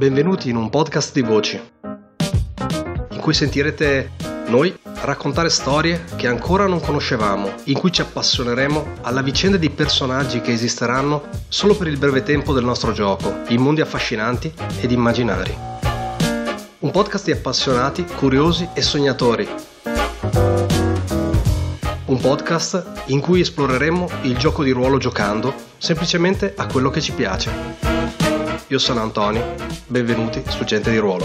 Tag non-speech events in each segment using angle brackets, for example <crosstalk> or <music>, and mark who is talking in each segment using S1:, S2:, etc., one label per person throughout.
S1: benvenuti in un podcast di voci, in cui sentirete noi raccontare storie che ancora non conoscevamo, in cui ci appassioneremo alla vicenda di personaggi che esisteranno solo per il breve tempo del nostro gioco, in mondi affascinanti ed immaginari. Un podcast di appassionati, curiosi e sognatori. Un podcast in cui esploreremo il gioco di ruolo giocando semplicemente a quello che ci piace. Io sono Antonio, benvenuti su Gente di Ruolo.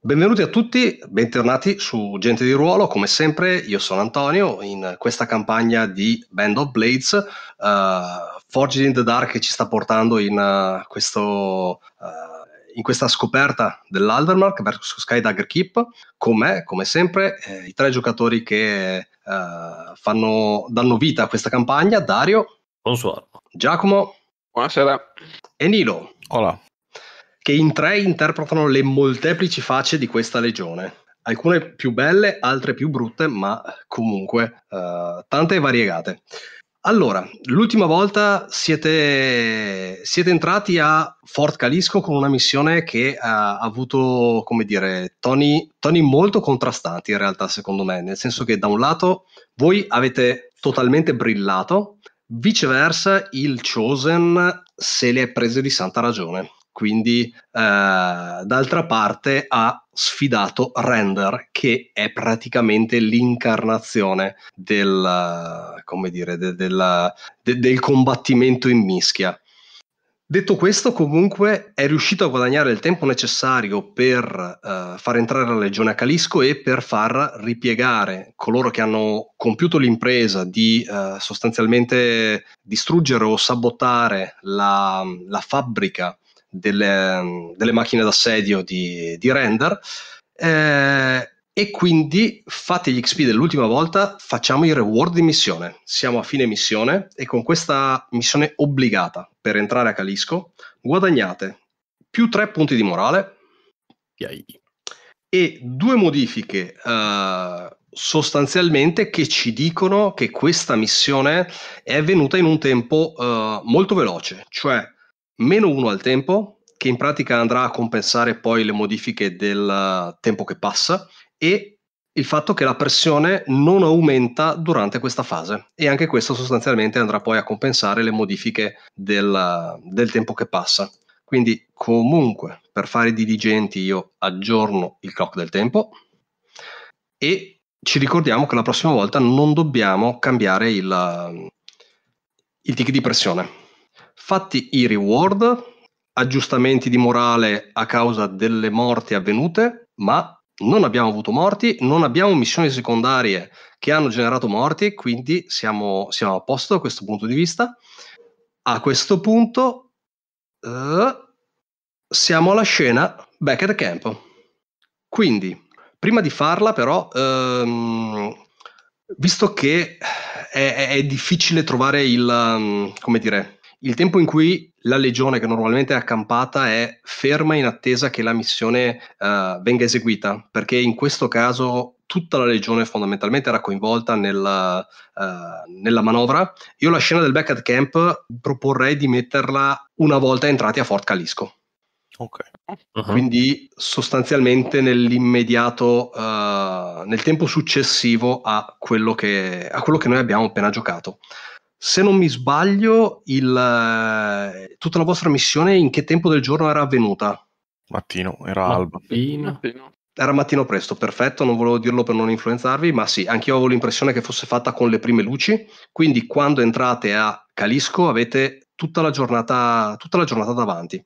S1: Benvenuti a tutti, bentornati su Gente di Ruolo, come sempre io sono Antonio in questa campagna di Band of Blades, uh, Forged in the Dark ci sta portando in uh, questo... Uh, in questa scoperta dell'Aldermark verso Skydagger Keep con me, come sempre, eh, i tre giocatori che eh, fanno, danno vita a questa campagna, Dario, Bonsoir. Giacomo, buonasera, e Nilo, Hola. che in tre interpretano le molteplici facce di questa legione. Alcune più belle, altre più brutte, ma comunque eh, tante e variegate. Allora, l'ultima volta siete, siete, entrati a Fort Calisco con una missione che ha avuto, come dire, toni, toni molto contrastanti in realtà, secondo me, nel senso che da un lato voi avete totalmente brillato, viceversa il Chosen se le è prese di santa ragione, quindi eh, d'altra parte ha sfidato Render, che è praticamente l'incarnazione del, come dire, de, della, de, del combattimento in mischia. Detto questo, comunque è riuscito a guadagnare il tempo necessario per uh, far entrare la legione a Calisco e per far ripiegare coloro che hanno compiuto l'impresa di uh, sostanzialmente distruggere o sabotare la, la fabbrica delle, delle macchine d'assedio di, di render. Eh, e quindi fate gli XP dell'ultima volta, facciamo il reward di missione. Siamo a fine missione e con questa missione obbligata per entrare a Calisco guadagnate più 3 punti di morale Yay. e due modifiche uh, sostanzialmente che ci dicono che questa missione è venuta in un tempo uh, molto veloce, cioè meno 1 al tempo, che in pratica andrà a compensare poi le modifiche del eh, tempo che passa e il fatto che la pressione non aumenta durante questa fase e anche questo sostanzialmente andrà poi a compensare le modifiche del, eh, del tempo che passa. Quindi comunque per fare i diligenti io aggiorno il clock del tempo e ci ricordiamo che la prossima volta non dobbiamo cambiare il, eh, il tick di pressione fatti i reward, aggiustamenti di morale a causa delle morti avvenute, ma non abbiamo avuto morti, non abbiamo missioni secondarie che hanno generato morti, quindi siamo, siamo a posto da questo punto di vista. A questo punto uh, siamo alla scena back at camp. Quindi, prima di farla però, um, visto che è, è, difficile trovare il, um, come dire, il tempo in cui la legione che normalmente è accampata è ferma in attesa che la missione uh, venga eseguita, perché in questo caso tutta la legione fondamentalmente era coinvolta nella, uh, eh, nella manovra. Io la scena del back at Camp proporrei di metterla una volta entrati a Fort Calisco. Okay. Eh. Uh-huh. Quindi sostanzialmente nell'immediato, uh, nel tempo successivo a quello, che, a quello che noi abbiamo appena giocato se non mi sbaglio, il, eh, tutta la vostra missione in che tempo del giorno era avvenuta? Mattino, era alba. Mattino. Era mattino presto, perfetto, non volevo dirlo per non influenzarvi, ma sì, anche io avevo l'impressione che fosse fatta con le prime luci, quindi quando entrate a Calisco avete tutta la giornata, tutta la giornata davanti.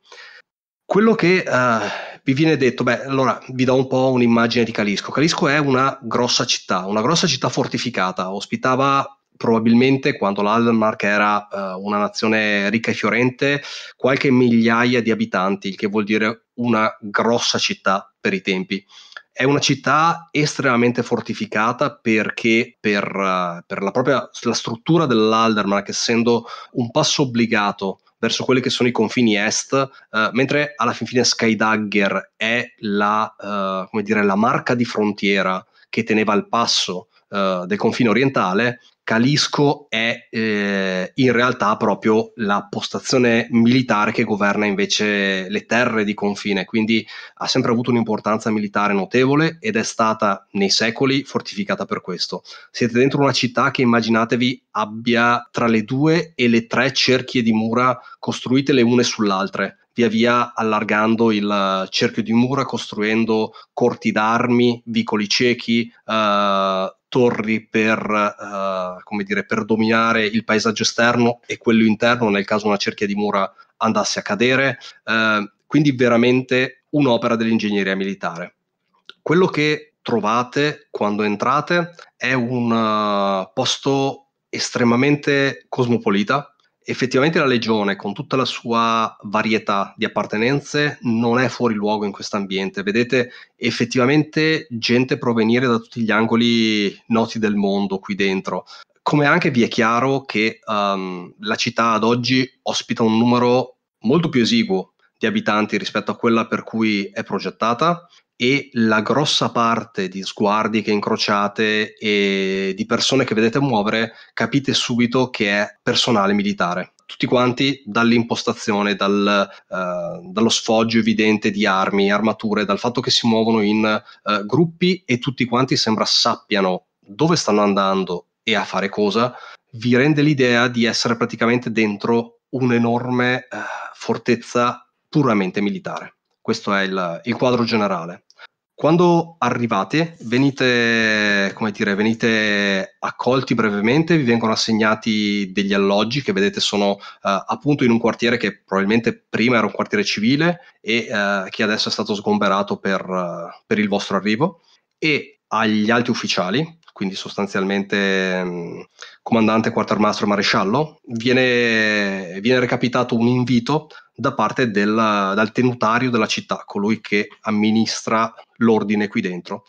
S1: Quello che uh, vi viene detto, beh, allora vi do un po' un'immagine di Calisco. Calisco è una grossa città, una grossa città fortificata, ospitava probabilmente quando l'Aldermark era uh, una nazione ricca e fiorente, qualche migliaia di abitanti, il che vuol dire una grossa città per i tempi. È una città estremamente fortificata perché per, uh, per la propria la struttura dell'Aldermark, essendo un passo obbligato verso quelli che sono i confini est, uh, mentre alla fin fine Skydagger è la, dire, la marca di frontiera che teneva il passo Uh, del confine orientale, Calisco è eh, in realtà proprio la postazione militare che governa invece le terre di confine, quindi ha sempre avuto un'importanza militare notevole ed è stata nei secoli fortificata per questo. Siete dentro una città che immaginatevi abbia tra le due e le tre cerchie di mura costruite le une sull'altra via via allargando il eh, cerchio di mura, costruendo corti d'armi, vicoli ciechi, eh, torri per, eh, come dire, per dominare il paesaggio esterno e quello interno nel caso una cerchia di mura andasse a cadere. Eh, quindi veramente un'opera dell'ingegneria militare. Quello che trovate quando entrate è un uh, posto estremamente cosmopolita, effettivamente la Legione, con tutta la sua varietà di appartenenze, non è fuori luogo in questo ambiente. Vedete effettivamente gente provenire da tutti gli angoli noti del mondo qui dentro. Come anche vi è chiaro che um, la città ad oggi ospita un numero molto più esiguo di abitanti rispetto a quella per cui è progettata e la grossa parte di sguardi che incrociate e di persone che vedete muovere capite subito che è personale militare. Tutti quanti dall'impostazione, dal, eh, dallo sfoggio evidente di armi, armature, dal fatto che si muovono in eh, gruppi e tutti quanti sembra sappiano dove stanno andando e a fare cosa, vi rende l'idea di essere praticamente dentro un'enorme eh, fortezza puramente militare questo è il, il, quadro generale. Quando arrivate, venite, dire, venite, accolti brevemente, vi vengono assegnati degli alloggi che vedete sono uh, appunto in un quartiere che probabilmente prima era un quartiere civile e uh, che adesso è stato sgomberato per, uh, per il vostro arrivo e agli altri ufficiali quindi sostanzialmente mh, mm, comandante, quartermaster, maresciallo, viene, viene recapitato un invito da parte del, dal tenutario della città, colui che amministra l'ordine qui dentro.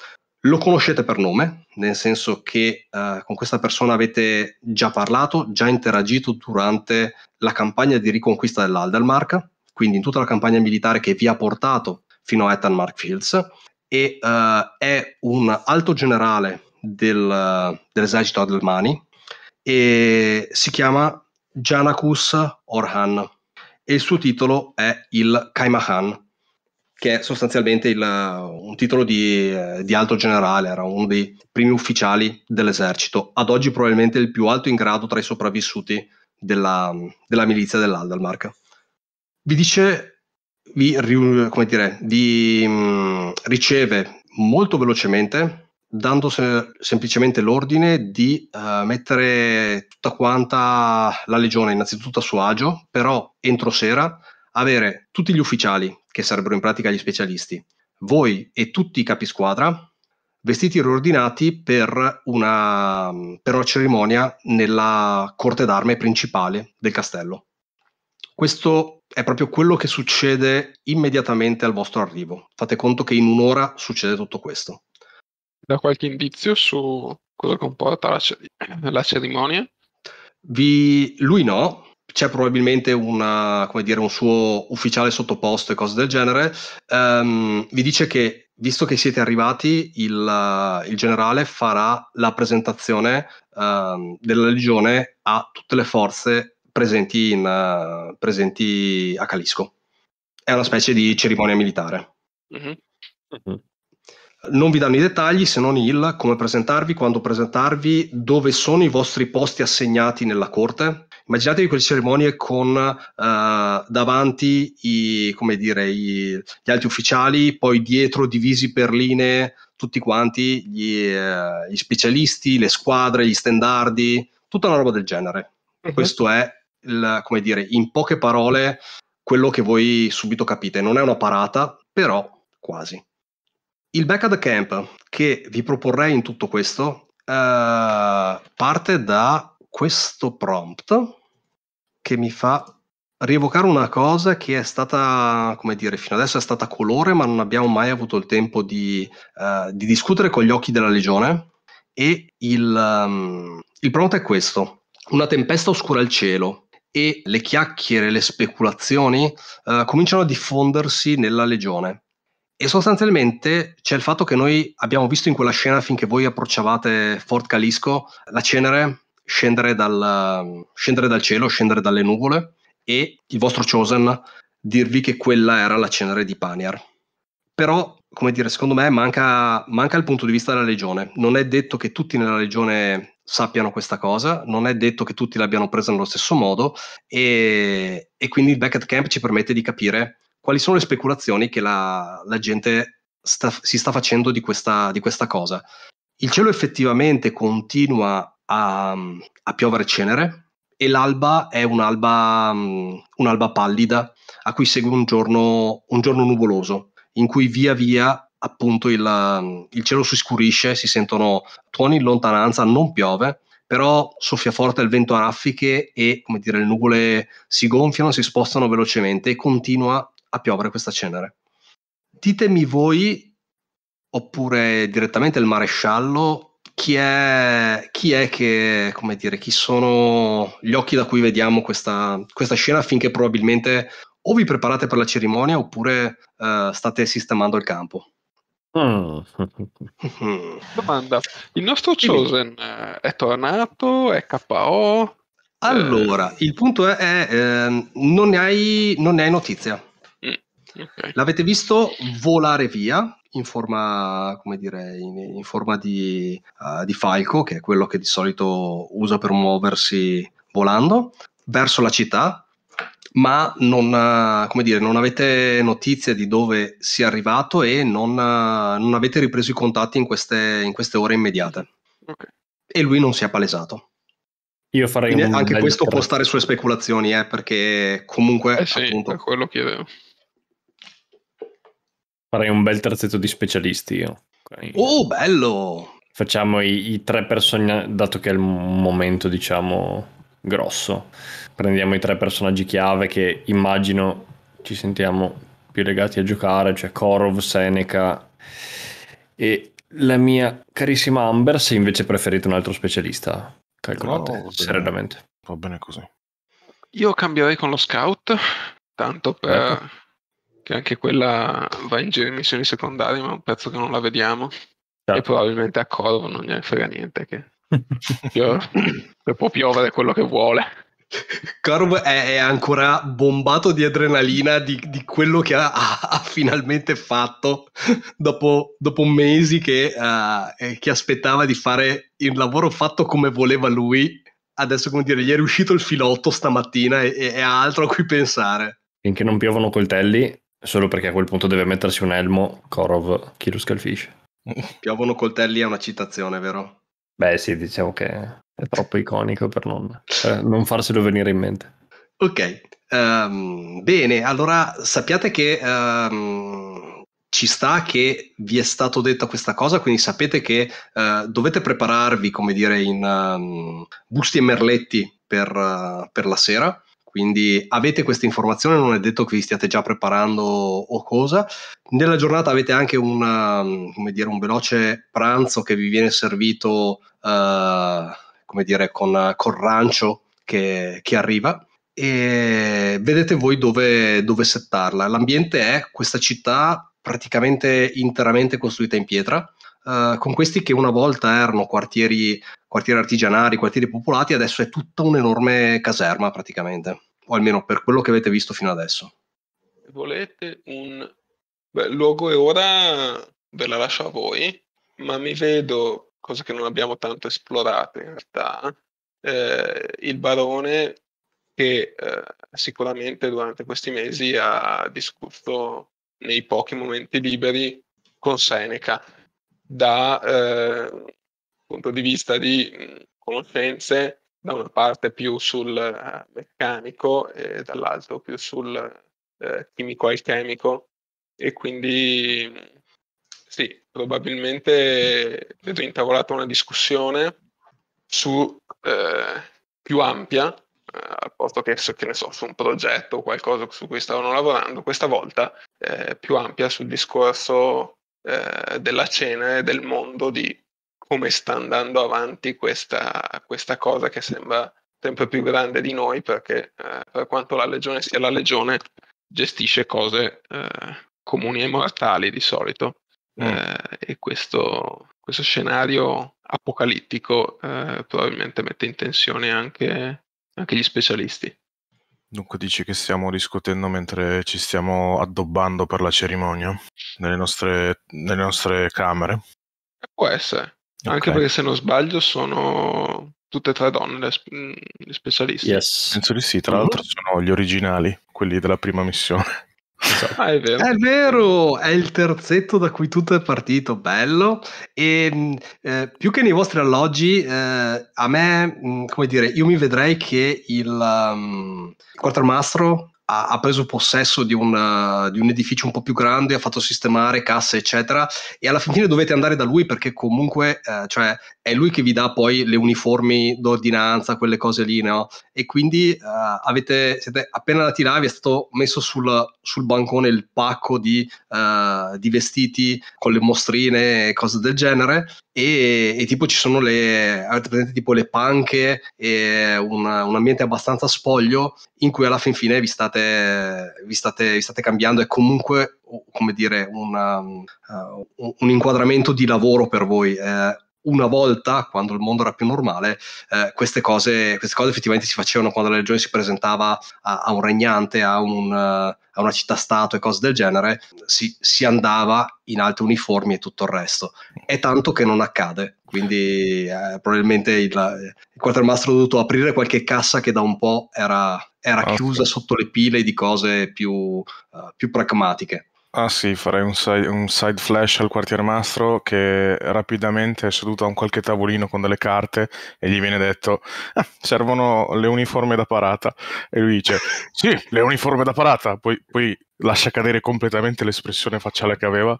S1: Lo conoscete per nome, nel senso che eh, con questa persona avete già parlato, già interagito durante la campagna di riconquista dell'Aldermark, quindi in tutta la campagna militare che vi ha portato fino a Ethan Mark Fields, e eh, è un alto generale del, dell'esercito Adelmani e si chiama Janakus Orhan e il suo titolo è il Kaimahan, che è sostanzialmente il, un titolo di, eh, di, alto generale, era uno dei primi ufficiali dell'esercito, ad oggi probabilmente il più alto in grado tra i sopravvissuti della, della milizia dell'Aldalmark. Vi dice, vi, dire, vi mh, mm, riceve molto velocemente dando se- semplicemente l'ordine di uh, mettere tutta quanta la legione innanzitutto a suo agio, però entro sera avere tutti gli ufficiali, che sarebbero in pratica gli specialisti, voi e tutti i capi squadra vestiti e riordinati per una, per una cerimonia nella corte d'arme principale del castello. Questo è proprio quello che succede immediatamente al vostro arrivo. Fate conto che in un'ora succede tutto questo dà qualche indizio su cosa comporta la, cer- <clears throat> la cerimonia? Vi... Lui no, c'è probabilmente una, dire, un suo ufficiale sottoposto e cose del genere. Um, vi dice che, visto che siete arrivati, il, il generale farà la presentazione um, della legione a tutte le forze presenti, in, uh, presenti a Calisco. È una specie di cerimonia militare. Mm-hmm. Mm-hmm. Non vi danno i dettagli se non il come presentarvi, quando presentarvi, dove sono i vostri posti assegnati nella corte. Immaginatevi quelle cerimonie con uh, davanti i, dire, i, gli alti ufficiali, poi dietro divisi per linee tutti quanti, gli, uh, gli specialisti, le squadre, gli standardi, tutta una roba del genere. Uh-huh. Questo è, il, come dire, in poche parole quello che voi subito capite. Non è una parata, però quasi. Il back at the camp che vi proporrei in tutto questo eh, parte da questo prompt che mi fa rievocare una cosa che è stata, come dire, fino adesso è stata colore, ma non abbiamo mai avuto il tempo di, eh, di discutere con gli occhi della legione. E il, um, il prompt è questo: una tempesta oscura il cielo e le chiacchiere, le speculazioni eh, cominciano a diffondersi nella legione. E sostanzialmente c'è il fatto che noi abbiamo visto in quella scena finché voi approcciavate Fort Calisco la cenere scendere dal, scendere dal cielo, scendere dalle nuvole e il vostro Chosen dirvi che quella era la cenere di Paniar. Però, come dire, secondo me manca, manca il punto di vista della legione. Non è detto che tutti nella legione sappiano questa cosa, non è detto che tutti l'abbiano presa nello stesso modo e, e quindi il Beckett Camp ci permette di capire quali sono le speculazioni che la, la gente sta, si sta facendo di questa, di questa, cosa. Il cielo effettivamente continua a, a piovere cenere e l'alba è un'alba, un'alba, pallida a cui segue un giorno, un giorno nuvoloso in cui via via appunto il, il, cielo si scurisce, si sentono tuoni in lontananza, non piove, però soffia forte il vento a raffiche e come dire, le nuvole si gonfiano, si spostano velocemente e continua a piovere questa cenere. Ditemi voi, oppure direttamente il maresciallo, chi è, chi è che, come dire, chi sono gli occhi da cui vediamo questa, questa scena affinché probabilmente o vi preparate per la cerimonia oppure uh, state sistemando il campo. Mm. <laughs> Domanda, il nostro Chosen eh, è tornato, è KO? Allora, eh... il punto è, è eh, non, ne hai, non ne hai notizia. Okay. L'avete visto volare via in forma, come dire, in, in forma di, uh, di falco, che è quello che di solito usa per muoversi volando, verso la città, ma non, eh, dire, non, avete notizie di dove sia arrivato e non, eh, non avete ripreso i contatti in queste, in queste ore immediate. Okay. E lui non si è palesato. Io farei Quindi un anche questo può stare sulle speculazioni, eh, perché comunque... Eh sì, appunto, quello chiedevo.
S2: Farei un bel terzetto di specialisti io. Okay. Oh, bello! Facciamo i, i tre personaggi, dato che è il momento, diciamo, grosso. Prendiamo i tre personaggi chiave che immagino ci sentiamo più legati a giocare, cioè Korov, Seneca e la mia carissima Amber, se invece preferite un altro specialista, calcolate oh, no, serenamente. Va bene così.
S3: Io cambierei con lo scout, tanto per... Ecco che anche quella va in giro in missioni secondarie, ma è un pezzo che non la vediamo. Certo. E probabilmente a Corvo non gliene frega niente, che <laughs> può piovere quello che vuole.
S1: Corv è, ancora bombato di adrenalina di, di quello che ha, ha, ha, finalmente fatto dopo, dopo mesi che, uh, che, aspettava di fare il lavoro fatto come voleva lui. Adesso, come dire, gli è riuscito il filotto stamattina e, e ha altro a cui pensare.
S2: Finché non piovono coltelli, Solo perché a quel punto deve mettersi un elmo, Korov, chi lo <laughs>
S1: Piovono coltelli è una citazione, vero?
S2: Beh sì, diciamo che è troppo iconico per non, per eh, non farselo venire in mente.
S1: Ok, um, bene, allora sappiate che um, ci sta che vi è stato detta questa cosa, quindi sapete che uh, dovete prepararvi, come dire, in um, busti e merletti per, uh, per la sera. Quindi avete questa informazione, non è detto che vi stiate già preparando o cosa. Nella giornata avete anche una, dire, un veloce pranzo che vi viene servito eh, come dire, con, con, rancio che, che, arriva e vedete voi dove, dove settarla. L'ambiente è questa città praticamente interamente costruita in pietra eh, con questi che una volta erano quartieri, quartieri artigianali, quartieri popolati, adesso è tutta un'enorme caserma praticamente, o almeno per quello che avete visto fino adesso.
S3: Volete un... Beh, luogo e ora ve la lascio a voi, ma mi vedo, cosa che non abbiamo tanto esplorato in realtà, eh, il barone che eh, sicuramente durante questi mesi ha discusso nei pochi momenti liberi con Seneca da eh, punto di vista di conoscenze, da una parte più sul eh, meccanico e dall'altro più sul eh, chimico-alchemico e quindi sì, probabilmente vedo intavolata una discussione su eh, più ampia eh, al posto che, che ne so, su un progetto o qualcosa su cui stavano lavorando, questa volta eh, più ampia sul discorso eh, della cena e del mondo di come sta andando avanti questa, questa cosa che sembra sempre più grande di noi perché eh, per quanto la legione sia la legione gestisce cose eh, comuni e mortali di solito mm. Eh, e questo, questo, scenario apocalittico eh, probabilmente mette in tensione
S4: anche, anche gli specialisti. Dunque dici che stiamo discutendo mentre ci stiamo addobbando per la cerimonia nelle nostre, nelle nostre camere? Eh, può essere,
S3: okay. anche perché se non sbaglio sono tutte e tre donne le,
S4: sp-
S1: le
S4: specialiste. Yes. Penso di sì, tra mhm. l'altro sono gli originali, quelli della prima
S1: missione. Esatto. Ah, è, vero. è, vero. è il terzetto da cui tutto è partito, bello. E ehm, eh, più che nei vostri alloggi, eh, a me, mh, mm, come dire, io mi vedrei che il um, quartermastro ha, ha preso possesso di, una, eh, di, un edificio un po' più grande, ha fatto sistemare casse, eccetera, e alla fine dovete andare da lui perché comunque eh, cioè, è lui che vi dà poi le uniformi d'ordinanza, quelle cose lì, no? E quindi eh, avete, siete, appena andati là vi è stato messo sul, sul bancone il pacco di, eh, di, vestiti con le mostrine e cose del genere, e, e tipo ci sono le, avete presente tipo le panche e un, un ambiente abbastanza spoglio in cui alla fin fine vi state state, vi, state, vi state cambiando, è comunque, come dire, una, uh, un inquadramento di lavoro per voi. Eh, una volta, quando il mondo era più normale, eh, queste, cose, queste, cose, effettivamente si facevano quando la legione si presentava a, a un regnante, a, un, eh, a una città-stato e cose del genere, si, si, andava in alte uniformi e tutto il resto. È tanto che non accade, quindi eh, probabilmente il, il quartermaster ha dovuto aprire qualche cassa che da un po' era, era okay. Ah, chiusa sotto le pile di cose più, uh, più pragmatiche.
S4: Ah sì, farei un side, un side flash al quartiermastro che rapidamente è seduto a un qualche tavolino con delle carte e gli viene detto ah, servono le uniforme da parata e lui dice <laughs> sì, le uniforme da parata, poi, poi lascia cadere completamente l'espressione facciale che aveva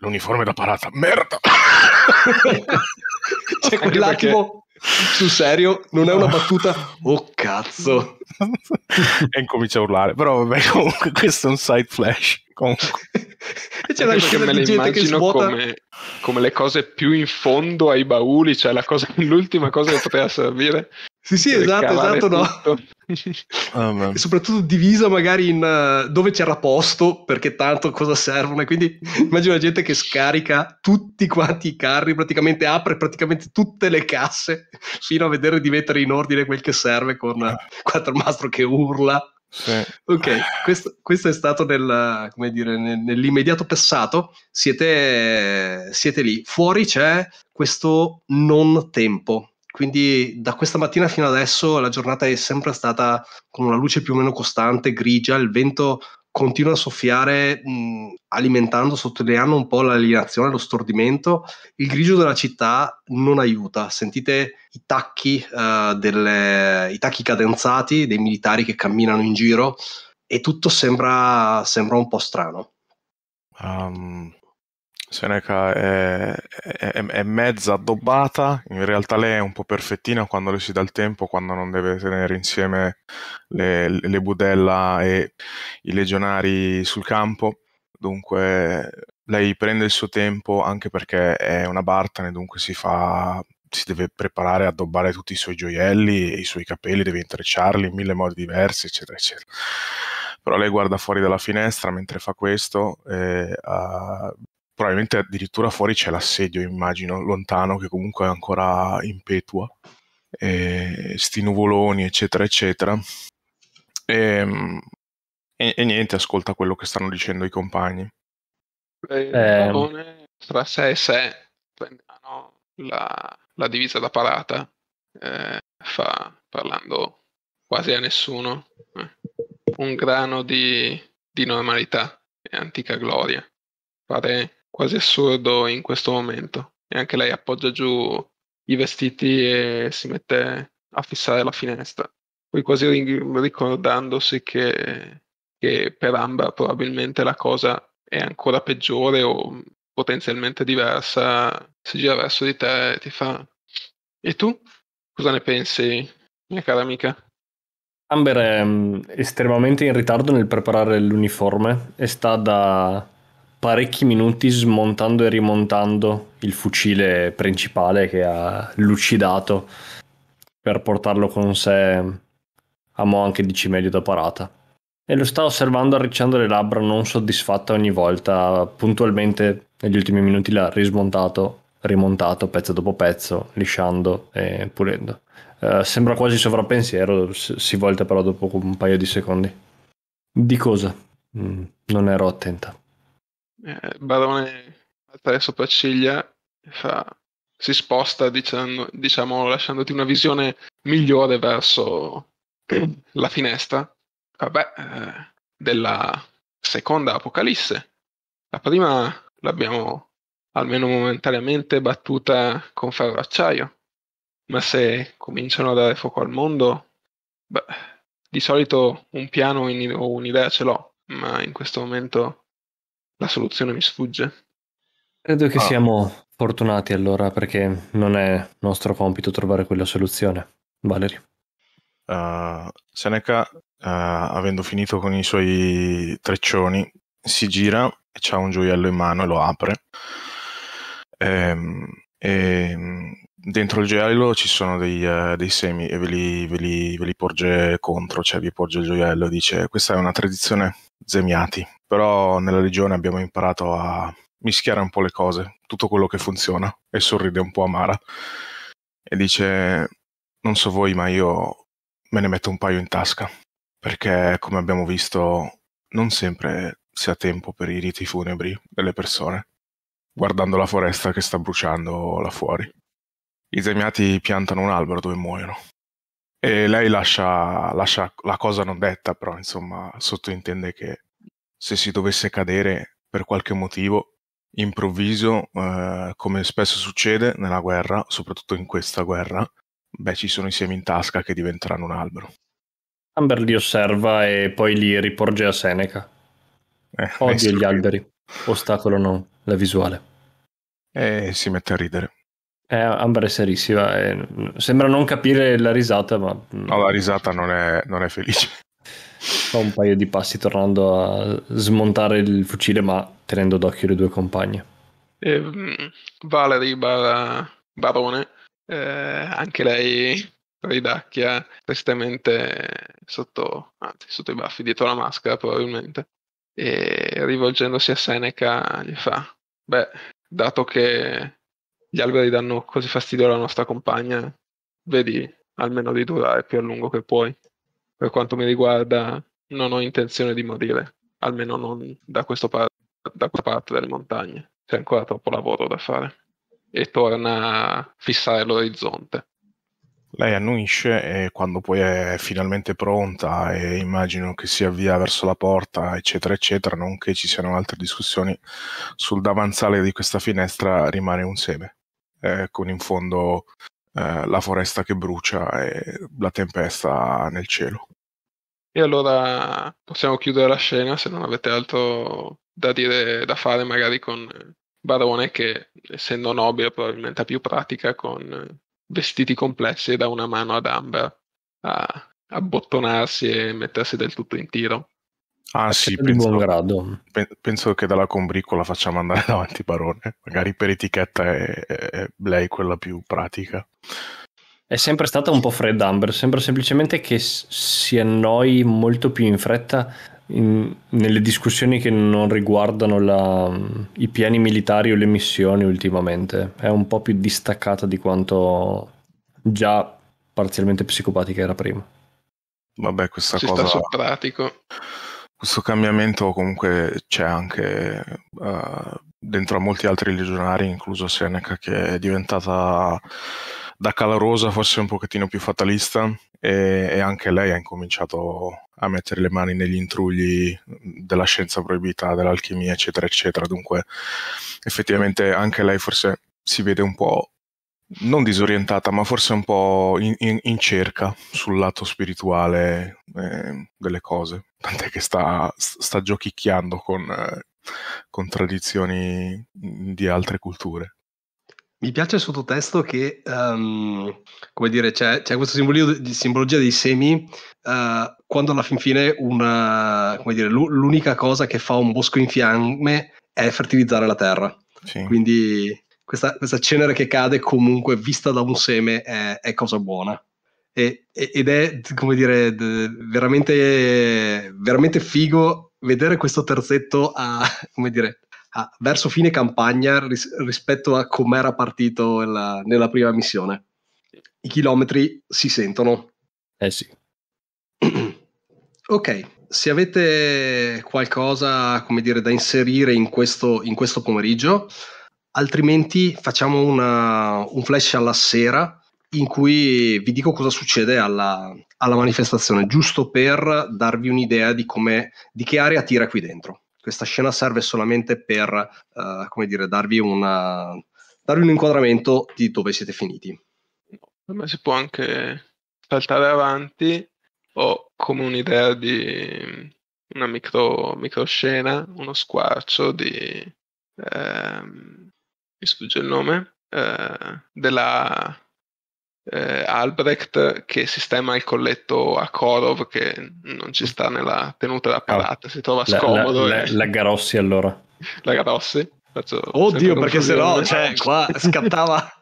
S4: l'uniforme da parata, merda! <laughs> C'è quell'attimo sul serio, non è una battuta? <laughs> Oh cazzo! e incomincia a urlare, però vabbè, <laughs> comunque questo è un side flash. Comunque. E
S1: c'è la scena me le immagino come,
S4: come,
S3: le cose più in fondo ai bauli, cioè cosa, <laughs> l'ultima cosa che poteva servire sì, sì, esatto, esatto, tutto.
S1: no. <laughs> Oh, ah, soprattutto divisa magari in eh, dove c'era posto, perché tanto cosa servono. E quindi immagino la gente che scarica tutti quanti i carri, praticamente apre praticamente tutte le casse, fino a vedere di mettere in ordine quel che serve con ah. quattro mastro che urla. Sì. Ok, questo, questo, è stato nel, dire, nell'immediato passato. Siete, siete lì. Fuori c'è questo non tempo quindi da questa mattina fino adesso la giornata è sempre stata con una luce più o meno costante, grigia, il vento continua a soffiare mh, alimentando, sottolineando un po' l'alienazione, lo stordimento. Il grigio della città non aiuta, sentite i tacchi, uh, delle, i tacchi cadenzati dei militari che camminano in giro e tutto sembra, sembra un po' strano.
S4: Um, Seneca è, è, è, mezza addobbata, in realtà lei è un po' perfettina quando le si dà il tempo, quando non deve tenere insieme le, le budella e i legionari sul campo, dunque lei prende il suo tempo anche perché è una Bartane, dunque si fa si deve preparare a addobbare tutti i suoi gioielli i suoi capelli, deve intrecciarli in mille modi diversi, eccetera, eccetera. Però lei guarda fuori dalla finestra mentre fa questo, e, uh, probabilmente addirittura fuori c'è l'assedio, immagino, lontano, che comunque è ancora impetua, e sti nuvoloni, eccetera, eccetera. E, ehm, e, e, niente, ascolta quello che stanno dicendo i compagni.
S3: Eh, eh. Tra sé e sé prendono la, la divisa da parata, eh, fa, parlando quasi a nessuno, eh, un grano di, di normalità e antica gloria. Pare quasi assurdo in questo momento. E anche lei appoggia giù i vestiti e si mette a fissare la finestra. Poi quasi ricordandosi che, che per Amber probabilmente la cosa è ancora peggiore o potenzialmente diversa, si gira verso di te e ti fa e tu? Cosa ne pensi, mia cara amica?
S2: Amber è mm, estremamente in ritardo nel preparare l'uniforme e sta da parecchi minuti smontando e rimontando il fucile principale che ha lucidato per portarlo con sé a mo anche di cimelio da parata. E lo sta osservando arricciando le labbra non soddisfatta ogni volta, puntualmente negli ultimi minuti l'ha rismontato, rimontato pezzo dopo pezzo, lisciando e pulendo. Eh, sembra quasi sovrappensiero, si volta però dopo un paio di secondi. Di cosa? Mm, non ero attenta.
S3: Eh, Barone alza le sopracciglia e fa, si sposta dicendo, diciamo, lasciandoti una visione migliore verso <clears throat> la finestra vabbè, ah, eh, della seconda Apocalisse. La prima l'abbiamo almeno momentaneamente battuta con ferro acciaio, ma se cominciano a dare fuoco al mondo, beh, di solito un piano in, o un'idea ce l'ho, ma in questo momento la soluzione mi sfugge.
S2: Credo che ah. siamo fortunati allora perché non è nostro compito trovare quella soluzione. Valerie. Uh, ah, Seneca, uh, avendo finito con i suoi
S4: treccioni, si gira e ha un gioiello in mano e lo apre. Ehm, e ehm, dentro il gioiello ci sono dei, eh, dei semi e ve li, ve, li, ve li, porge contro, cioè vi porge il gioiello e dice questa è una tradizione zemiati, però nella legione abbiamo imparato a mischiare un po' le cose, tutto quello che funziona e sorride un po' amara e dice non so voi ma io me ne metto un paio in tasca perché come abbiamo visto non sempre si ha tempo per i riti funebri delle persone guardando la foresta che sta bruciando là fuori i premiati piantano un albero dove muoiono. E lei lascia, lascia la cosa non detta, però insomma sottintende che se si dovesse cadere per qualche motivo improvviso, eh, come spesso succede nella guerra, soprattutto in questa guerra, beh, ci sono i semi in tasca che
S2: diventeranno un albero. Amber li osserva e poi li riporge a Seneca. Eh, Odio <laughs> gli alberi, ostacolano la visuale. E eh, si mette a ridere. È Amber è serissima. Sembra non capire la risata, ma. No, la risata non è, non è felice. <laughs> Fa un paio di passi tornando a smontare il fucile, ma tenendo d'occhio le due compagne.
S3: Eh, Valerie barra Barone, eh, anche lei ridacchia tristemente sotto, anzi, sotto i baffi, dietro la maschera probabilmente, e rivolgendosi a Seneca gli fa, beh, dato che gli alberi danno così fastidio alla nostra compagna, vedi almeno di durare più a lungo che puoi. Per quanto mi riguarda, non ho intenzione di morire, almeno non da, par- da questa parte delle montagne. C'è ancora troppo lavoro da fare. E torna a fissare l'orizzonte.
S4: Lei annuisce e quando poi è finalmente pronta e immagino che si avvia verso la porta, eccetera, eccetera, nonché ci siano altre discussioni, sul davanzale di questa finestra rimane un seme eh, con in fondo eh, la foresta che brucia e la tempesta nel cielo.
S3: E allora possiamo chiudere la scena se non avete altro da dire, da fare magari con Barone che essendo nobile probabilmente ha più pratica con vestiti complessi e dà una mano ad Amber a abbottonarsi e mettersi del tutto in tiro.
S4: Ah sì, penso, penso, che dalla combricola facciamo andare <laughs> avanti Barone, magari per etichetta è,
S2: è lei quella più pratica. È sempre stata un po' fredda Amber, sembra semplicemente che si annoi molto più in fretta in, nelle discussioni che non riguardano la, i piani militari o le missioni ultimamente. È un po' più distaccata di quanto già parzialmente psicopatica era prima. Vabbè, questa si cosa... sta sul
S3: pratico.
S2: Questo cambiamento
S4: comunque c'è anche uh, dentro a molti altri legionari, incluso Seneca, che è diventata da calorosa forse un pochettino più fatalista e, e, anche lei ha incominciato a mettere le mani negli intrugli della scienza proibita, dell'alchimia, eccetera, eccetera. Dunque effettivamente anche lei forse si vede un po' non disorientata, ma forse un po' in, in, in cerca sul lato spirituale eh, delle cose tant'è che sta, sta giochicchiando con, con tradizioni di altre culture.
S1: Mi piace il sottotesto che, um, come dire, c'è, c'è questa simbologia dei semi, uh, quando alla fin fine una, eh, dire, l'unica cosa che fa un bosco in fiamme è fertilizzare la terra. Sì. Quindi questa, questa, cenere che cade comunque vista da un seme è, è cosa buona e, ed è, come dire, veramente, veramente figo vedere questo terzetto a, <laughs> come dire, a, verso fine campagna ris- rispetto a com'era partito la, nella prima missione. I chilometri si sentono. Eh sì. <clears throat> ok, se avete qualcosa, come dire, da inserire in questo, in questo pomeriggio, altrimenti facciamo una, un flash alla sera in cui vi dico cosa succede alla, alla manifestazione, giusto per darvi un'idea di, di che area tira qui dentro. Questa scena serve solamente per, uh, come dire, darvi, una, darvi un inquadramento di dove siete finiti.
S3: Ma si può anche saltare avanti ho come un'idea di una micro, micro scena, uno squarcio di ehm, mi sfugge il nome eh, della eh, Albrecht che sistema il colletto a Korov che non ci sta nella tenuta da ah, parata, si trova scomodo. La, la, e...
S2: la Garossi allora.
S3: La Garossi? Faccio Oddio, perché se no, cioè, qua scattava...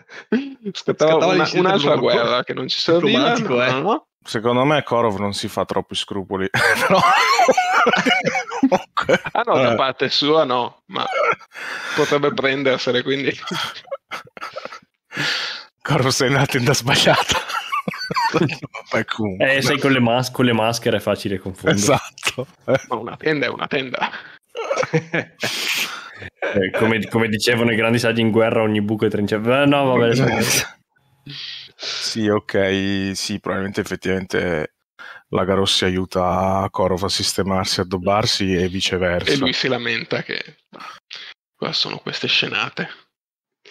S2: <laughs> scattava, scattava una, un'altra guerra che non ci serviva. Eh.
S4: Secondo me Korov non si fa troppi scrupoli, <laughs> però... ah no, da eh. parte
S3: sua no, ma potrebbe prendersene quindi... <laughs>
S4: Caro, sei nella tenda sbagliata.
S2: <laughs> eh, sei con le, mas- con le, maschere è facile confondere. Esatto.
S4: Ma una tenda è una
S2: tenda. <laughs> eh, come, come, dicevano i grandi saggi in guerra, ogni buco è trincea. Eh, no, vabbè. sì, ok, sì, probabilmente
S4: effettivamente la Garossi aiuta Korov a sistemarsi, a dobbarsi e viceversa.
S3: E lui si
S1: lamenta che ah,
S4: Qua sono queste scenate.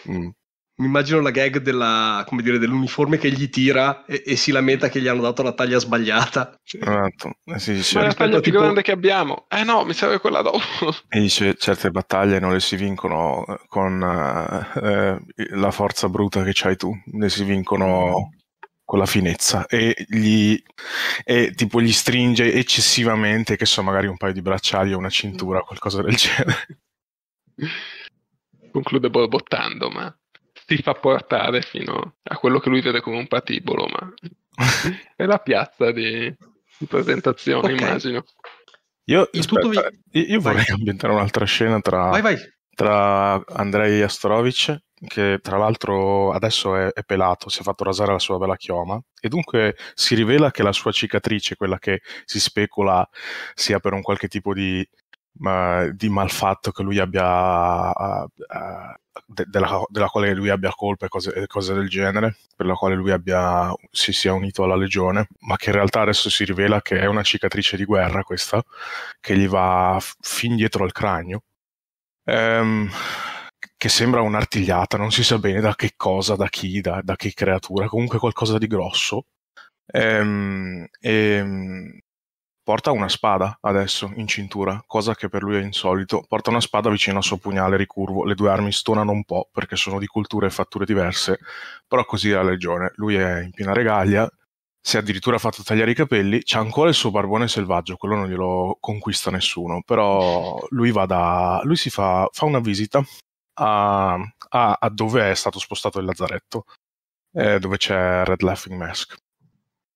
S4: Mm
S1: mi immagino la gag della, dire, dell'uniforme che gli tira e, e, si lamenta che gli hanno dato la taglia sbagliata.
S4: Esatto. Eh, sì, dice, Ma la taglia più tipo... grande
S1: che abbiamo. Eh no, mi serve quella dopo. <laughs>
S4: E dice certe battaglie non le si vincono eh, con eh, eh, la forza bruta che c'hai tu, le si vincono con la finezza e, gli, e tipo gli stringe eccessivamente, che so, magari un paio di bracciali o una cintura o qualcosa del genere.
S3: Conclude borbottando, ma si fa portare fino a quello che lui vede come un patibolo, ma <laughs> è la piazza di, di presentazione, okay. immagino.
S4: Io, aspetta, vi... Eh, io vorrei vai. ambientare un'altra scena tra, vai, vai. tra Andrei Astorovic, che tra l'altro adesso è, è, pelato, si è fatto rasare la sua bella chioma, e dunque si rivela che la sua cicatrice, quella che si specula sia per un qualche tipo di uh, di malfatto che lui abbia uh, de- della, della, quale lui abbia colpa e cose, cose, del genere per la quale lui abbia, si sia unito alla legione ma che in realtà adesso si rivela che è una cicatrice di guerra questa che gli va fin dietro al cranio um, che sembra un'artigliata non si sa bene da che cosa da chi da, da che creatura comunque qualcosa di grosso um, ehm, e ehm, porta una spada adesso in cintura, cosa che per lui è insolito. Porta una spada vicino al suo pugnale ricurvo. Le due armi stonano un po' perché sono di culture e fatture diverse, però così è la legione. Lui è in piena regaglia, si è addirittura fatto tagliare i capelli, c'ha ancora il suo barbone selvaggio, quello non glielo conquista nessuno, però lui va da... lui si fa, fa una visita a, a, a, dove è stato spostato il lazzaretto, eh, dove c'è Red Laughing Mask.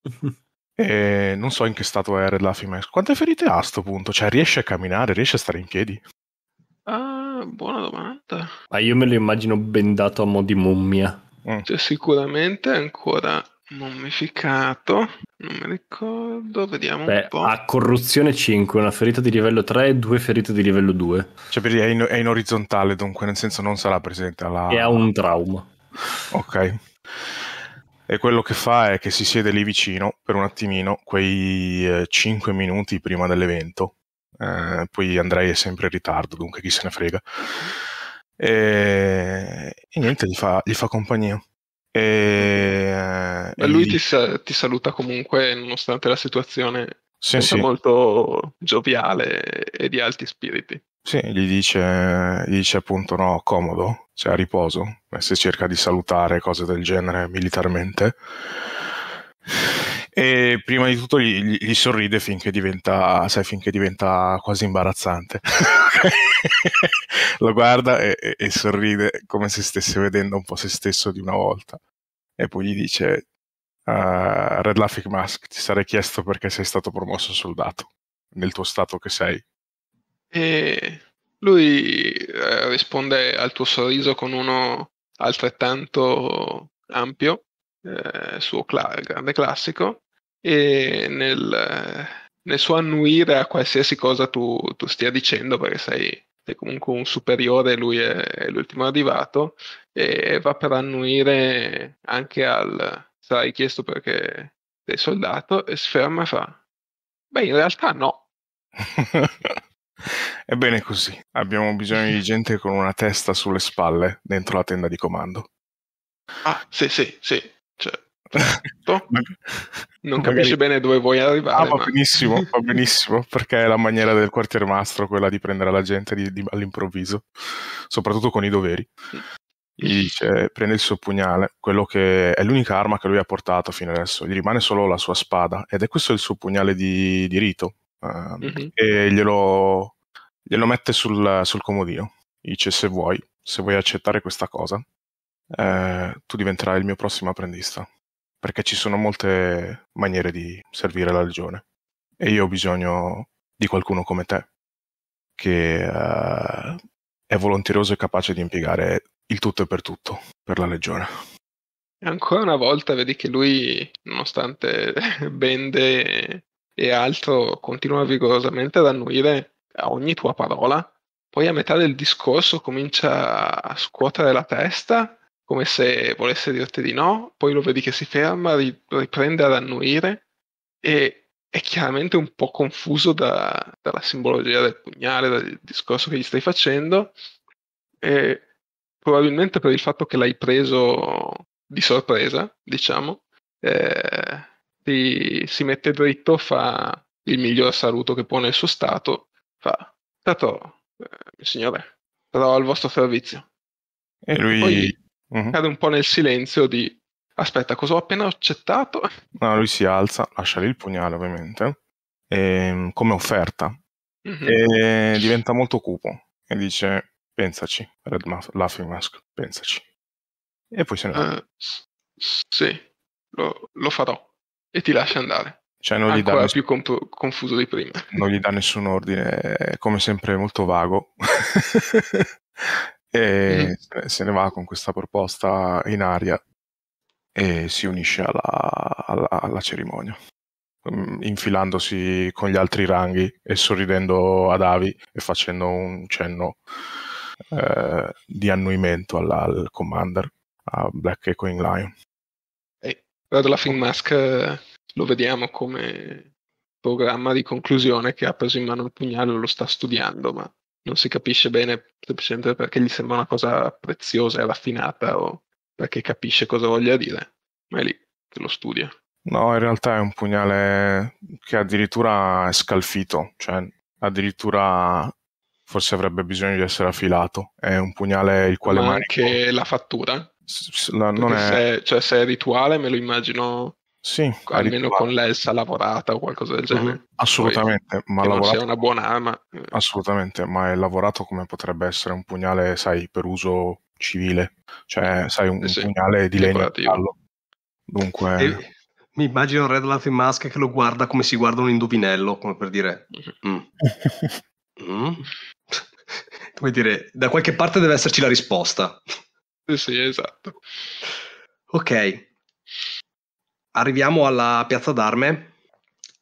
S4: <laughs> E non so in che stato era la Lafimex. Quante ferite ha a sto punto? Cioè, riesce a camminare,
S2: riesce a stare in piedi?
S3: Ah, buona domanda.
S2: Ah, io me lo immagino bendato a mo' di mummia. Mm. Cioè,
S3: sicuramente ancora
S2: mummificato.
S3: Non mi ricordo, vediamo Beh, un
S2: po'. Ha corruzione 5, una ferita di livello 3 e due ferite di livello 2.
S4: Cioè, perché è in, è in orizzontale, dunque, nel senso non sarà presente alla... E ha un trauma. Ok e quello che fa è che si siede lì vicino per un attimino, quei eh, 5 minuti prima dell'evento, eh, poi Andrei è sempre in ritardo, dunque chi se ne frega, e, e niente, gli fa, gli fa compagnia. E, e lui ti,
S3: sa- ti, saluta comunque nonostante la situazione sì, sì. molto gioviale e di alti
S4: spiriti. Sì, gli dice, gli dice appunto no, comodo, cioè a riposo, eh, se cerca di salutare cose del genere militarmente. E prima di tutto gli, gli sorride finché diventa, sai, finché diventa quasi imbarazzante. <laughs> Lo guarda e, e, e sorride come se stesse vedendo un po' se stesso di una volta. E poi gli dice, Uh, Red Laughing Mask, ti sarei chiesto perché sei stato promosso soldato nel tuo stato che sei.
S3: E lui eh, risponde al tuo sorriso con uno altrettanto ampio, eh, suo cl- grande classico, e nel, nel, suo annuire a qualsiasi cosa tu, tu stia dicendo, perché sei, sei, comunque un superiore, lui è, è l'ultimo arrivato, e va per annuire anche al... sarai chiesto perché sei soldato, e si ferma e fa, beh in realtà no. <laughs>
S4: È bene così. Abbiamo bisogno di gente con una testa sulle spalle dentro la tenda di comando. Ah, sì, sì, sì. Cioè, certo. <laughs>
S3: non Magari... capisce bene dove vuoi arrivare. Ah, ma... va benissimo, va <laughs>
S4: benissimo, perché è la maniera del quartiermastro quella di prendere la gente di, di, all'improvviso, soprattutto con i doveri. Gli dice, prende il suo pugnale, quello che è l'unica arma che lui ha portato fino adesso, gli rimane solo la sua spada, ed è questo il suo pugnale di, di rito, uh, mm e glielo, glielo mette sul, sul, comodino. Dice se vuoi, se vuoi accettare questa cosa, eh, tu diventerai il mio prossimo apprendista, perché ci sono molte maniere di servire la legione e io ho bisogno di qualcuno come te, che uh, è volonteroso e capace di impiegare il tutto e per tutto per la legione.
S3: Ancora una volta vedi che lui, nonostante <laughs> bende e altro continua vigorosamente ad annuire a ogni tua parola. Poi a metà del discorso comincia a scuotere la testa come se volesse dirti di no, poi lo vedi che si ferma, riprende ad annuire e è chiaramente un po' confuso da, dalla simbologia del pugnale, dal discorso che gli stai facendo e probabilmente per il fatto che l'hai preso di sorpresa, diciamo, eh, si, si mette dritto, fa il miglior saluto che può nel suo stato, fa Tato, eh, signore, sarò al vostro servizio.
S4: E, lui poi uh-huh. cade un po' nel silenzio di aspetta, cosa ho appena accettato? No, lui si alza, lascia lì il pugnale ovviamente, e, ehm, come offerta, uh-huh. e diventa molto cupo e dice pensaci, Red Muff, Laughing Mask, pensaci. E poi se ne va. Uh,
S3: sì, lo, lo farò e ti lascia andare.
S4: Cioè non gli dà più
S3: comp- confuso di prima. <laughs>
S4: Non gli dà nessun ordine, è come sempre molto vago. <laughs> e mm. se ne va con questa proposta in aria e si unisce alla, alla, alla cerimonia mm, infilandosi con gli altri ranghi e sorridendo ad Avi e facendo un cenno eh, di annuimento alla, al commander a Black Echoing Lion
S3: però della Mask eh, lo vediamo come programma di conclusione che ha preso in mano il pugnale e lo sta studiando, ma non si capisce bene semplicemente perché gli sembra una cosa preziosa e raffinata o perché capisce cosa voglia dire,
S4: ma è lì che lo studia. No, in realtà è un pugnale che addirittura è scalfito, cioè addirittura forse avrebbe bisogno di essere affilato. È un pugnale il quale... Ma manico...
S3: anche la fattura? La, non è... se, cioè, se è rituale me lo immagino
S4: sì, almeno con
S3: l'Elsa lavorata o qualcosa del mhm, genere.
S4: Assolutamente, Poi, ma lavorato, non
S3: una buona ama.
S4: Eh. Assolutamente, ma è lavorato come potrebbe essere un pugnale, sai, per uso civile, cioè, sai, un, eh sì, un pugnale di legno. Dunque e,
S1: mi immagino Red Life in Mask che lo guarda come si guarda un indovinello, come per dire mhm. mm. mm. <laughs> Come dire, da qualche parte deve esserci la risposta. Sì, esatto. Ok, arriviamo alla piazza d'arme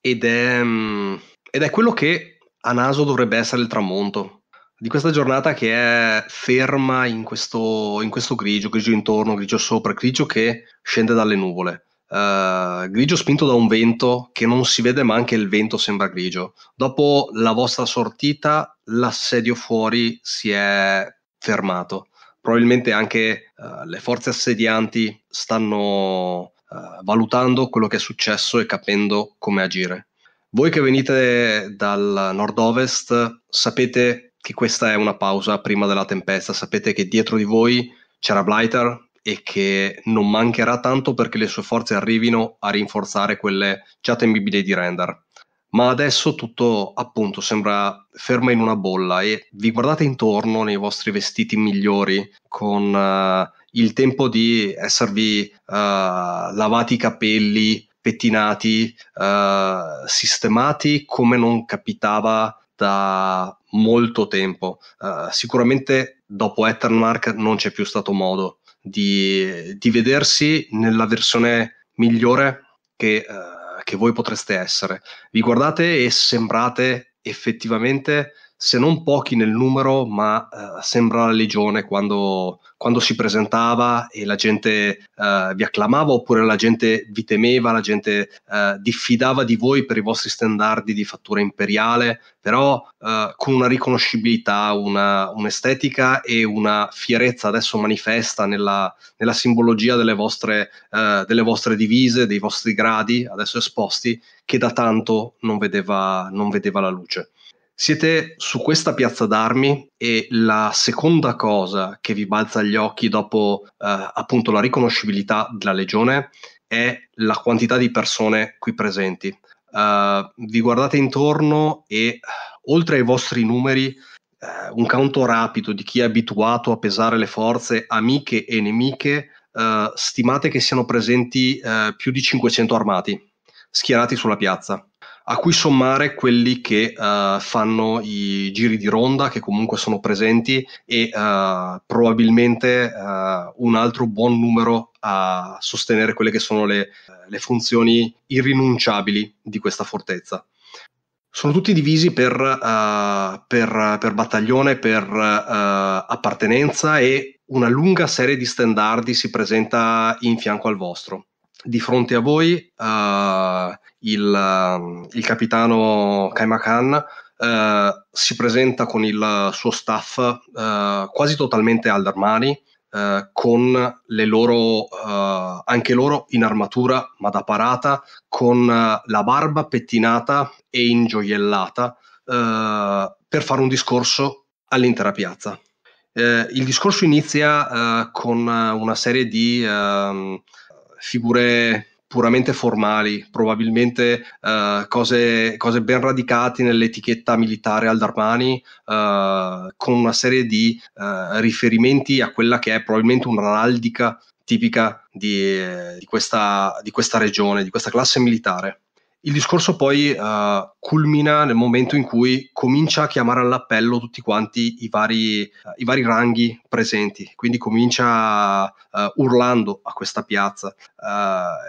S1: ed è, mm, ed è quello che a naso dovrebbe essere il tramonto di questa giornata che è ferma in questo, in questo grigio, grigio intorno, grigio sopra, grigio che scende dalle nuvole. Uh, grigio spinto da un vento che non si vede ma anche il vento sembra grigio. Dopo la vostra sortita l'assedio fuori si è fermato probabilmente anche uh, le forze assedianti stanno uh, valutando quello che è successo e capendo come agire. Voi che venite dal nord-ovest sapete che questa è una pausa prima della tempesta, sapete che dietro di voi c'era Blighter e che non mancherà tanto perché le sue forze arrivino a rinforzare quelle già temibili di Render ma adesso tutto appunto sembra fermo in una bolla e vi guardate intorno nei vostri vestiti migliori con uh, il tempo di esservi uh, lavati i capelli, pettinati, uh, sistemati come non capitava da molto tempo. sicuramente dopo Eternmark non c'è più stato modo di, di vedersi nella versione migliore che che voi potreste essere. Vi guardate e sembrate effettivamente se non pochi nel numero, ma eh, sembra la legione quando, quando, si presentava e la gente eh, vi acclamava oppure la gente vi temeva, la gente eh, diffidava di voi per i vostri standard di fattura imperiale, però eh, con una riconoscibilità, una, un'estetica e una fierezza adesso manifesta nella, nella simbologia delle vostre, eh, delle vostre divise, dei vostri gradi adesso esposti, che da tanto non vedeva, non vedeva la luce. Siete su questa piazza d'armi e la seconda cosa che vi balza agli occhi dopo eh, appunto la riconoscibilità della legione è la quantità di persone qui presenti. Uh, vi guardate intorno e oltre ai vostri numeri uh, un conto rapido di chi è abituato a pesare le forze amiche e nemiche uh, stimate che siano presenti più di 500 armati schierati sulla piazza a cui sommare quelli che uh, fanno i giri di ronda, che comunque sono presenti, e uh, probabilmente uh, un altro buon numero a sostenere quelle che sono le, le funzioni irrinunciabili di questa fortezza. Sono tutti divisi per, uh, per, per battaglione, per uh, appartenenza e una lunga serie di standardi si presenta in fianco al vostro di fronte a voi uh, il, ehm, il, capitano Kaimakan uh, eh, si presenta con il suo staff uh, quasi totalmente al armani, con le loro, anche loro in armatura ma da parata, con la barba pettinata e ingioiellata per fare un discorso all'intera piazza. il discorso inizia con una serie di ehm, figure puramente formali, probabilmente uh, cose, cose, ben radicate nell'etichetta militare Aldarmani, uh, con una serie di uh, riferimenti a quella che è probabilmente un'araldica tipica di, di, questa, di questa regione, di questa classe militare. Il discorso poi uh, culmina nel momento in cui comincia a chiamare all'appello tutti quanti i vari, uh, i vari ranghi presenti, quindi comincia uh, urlando a questa piazza.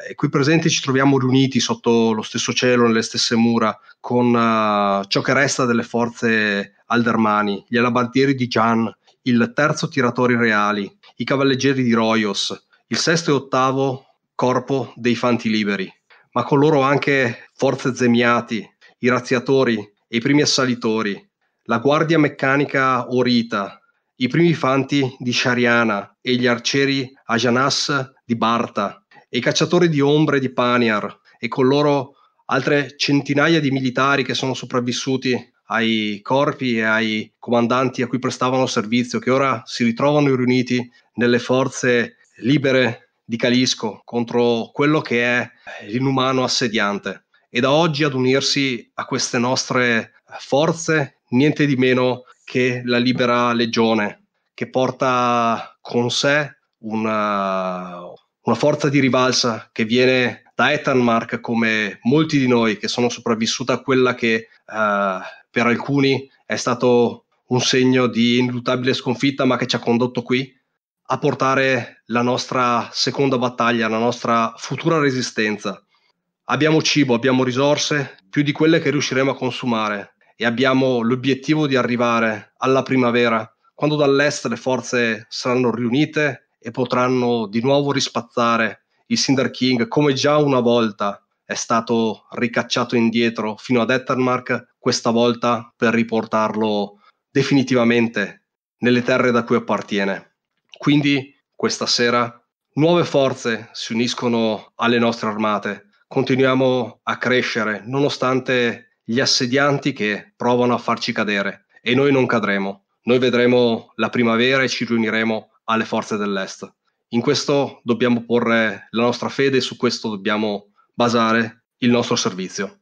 S1: e qui presenti ci troviamo riuniti sotto lo stesso cielo, nelle stesse mura, con ciò che resta delle forze aldermani, gli alabardieri di Gian, il terzo tiratori reali, i cavalleggeri di Royos, il sesto e ottavo corpo dei fanti liberi ma con loro anche Forze Zemiati, i razziatori e i primi assalitori, la guardia meccanica Orita, i primi fanti di Shariana e gli arcieri Ajanas di Barta e i cacciatori di ombre di Paniar e con loro altre centinaia di militari che sono sopravvissuti ai corpi e ai comandanti a cui prestavano servizio, che ora si ritrovano riuniti nelle forze libere di Calisco contro quello che è l'inumano assediante e da oggi ad unirsi a queste nostre forze niente di meno che la libera legione che porta con sé una, una forza di rivalsa che viene da Ethanmark come molti di noi che sono sopravvissuti a quella che uh, per alcuni è stato un segno di indubitabile sconfitta ma che ci ha condotto qui a portare la nostra seconda battaglia, la nostra futura resistenza. Abbiamo cibo, abbiamo risorse, più di quelle che riusciremo a consumare e abbiamo l'obiettivo di arrivare alla primavera, quando dall'est le forze saranno riunite e potranno di nuovo rispazzare il Cinder King come già una volta è stato ricacciato indietro fino ad Ettermark, questa volta per riportarlo definitivamente nelle terre da cui appartiene. Quindi questa sera nuove forze si uniscono alle nostre armate, continuiamo a crescere nonostante gli assedianti che provano a farci cadere e noi non cadremo. Noi vedremo la primavera e ci riuniremo alle forze dell'Est. In questo dobbiamo porre la nostra fede e su questo dobbiamo basare il nostro servizio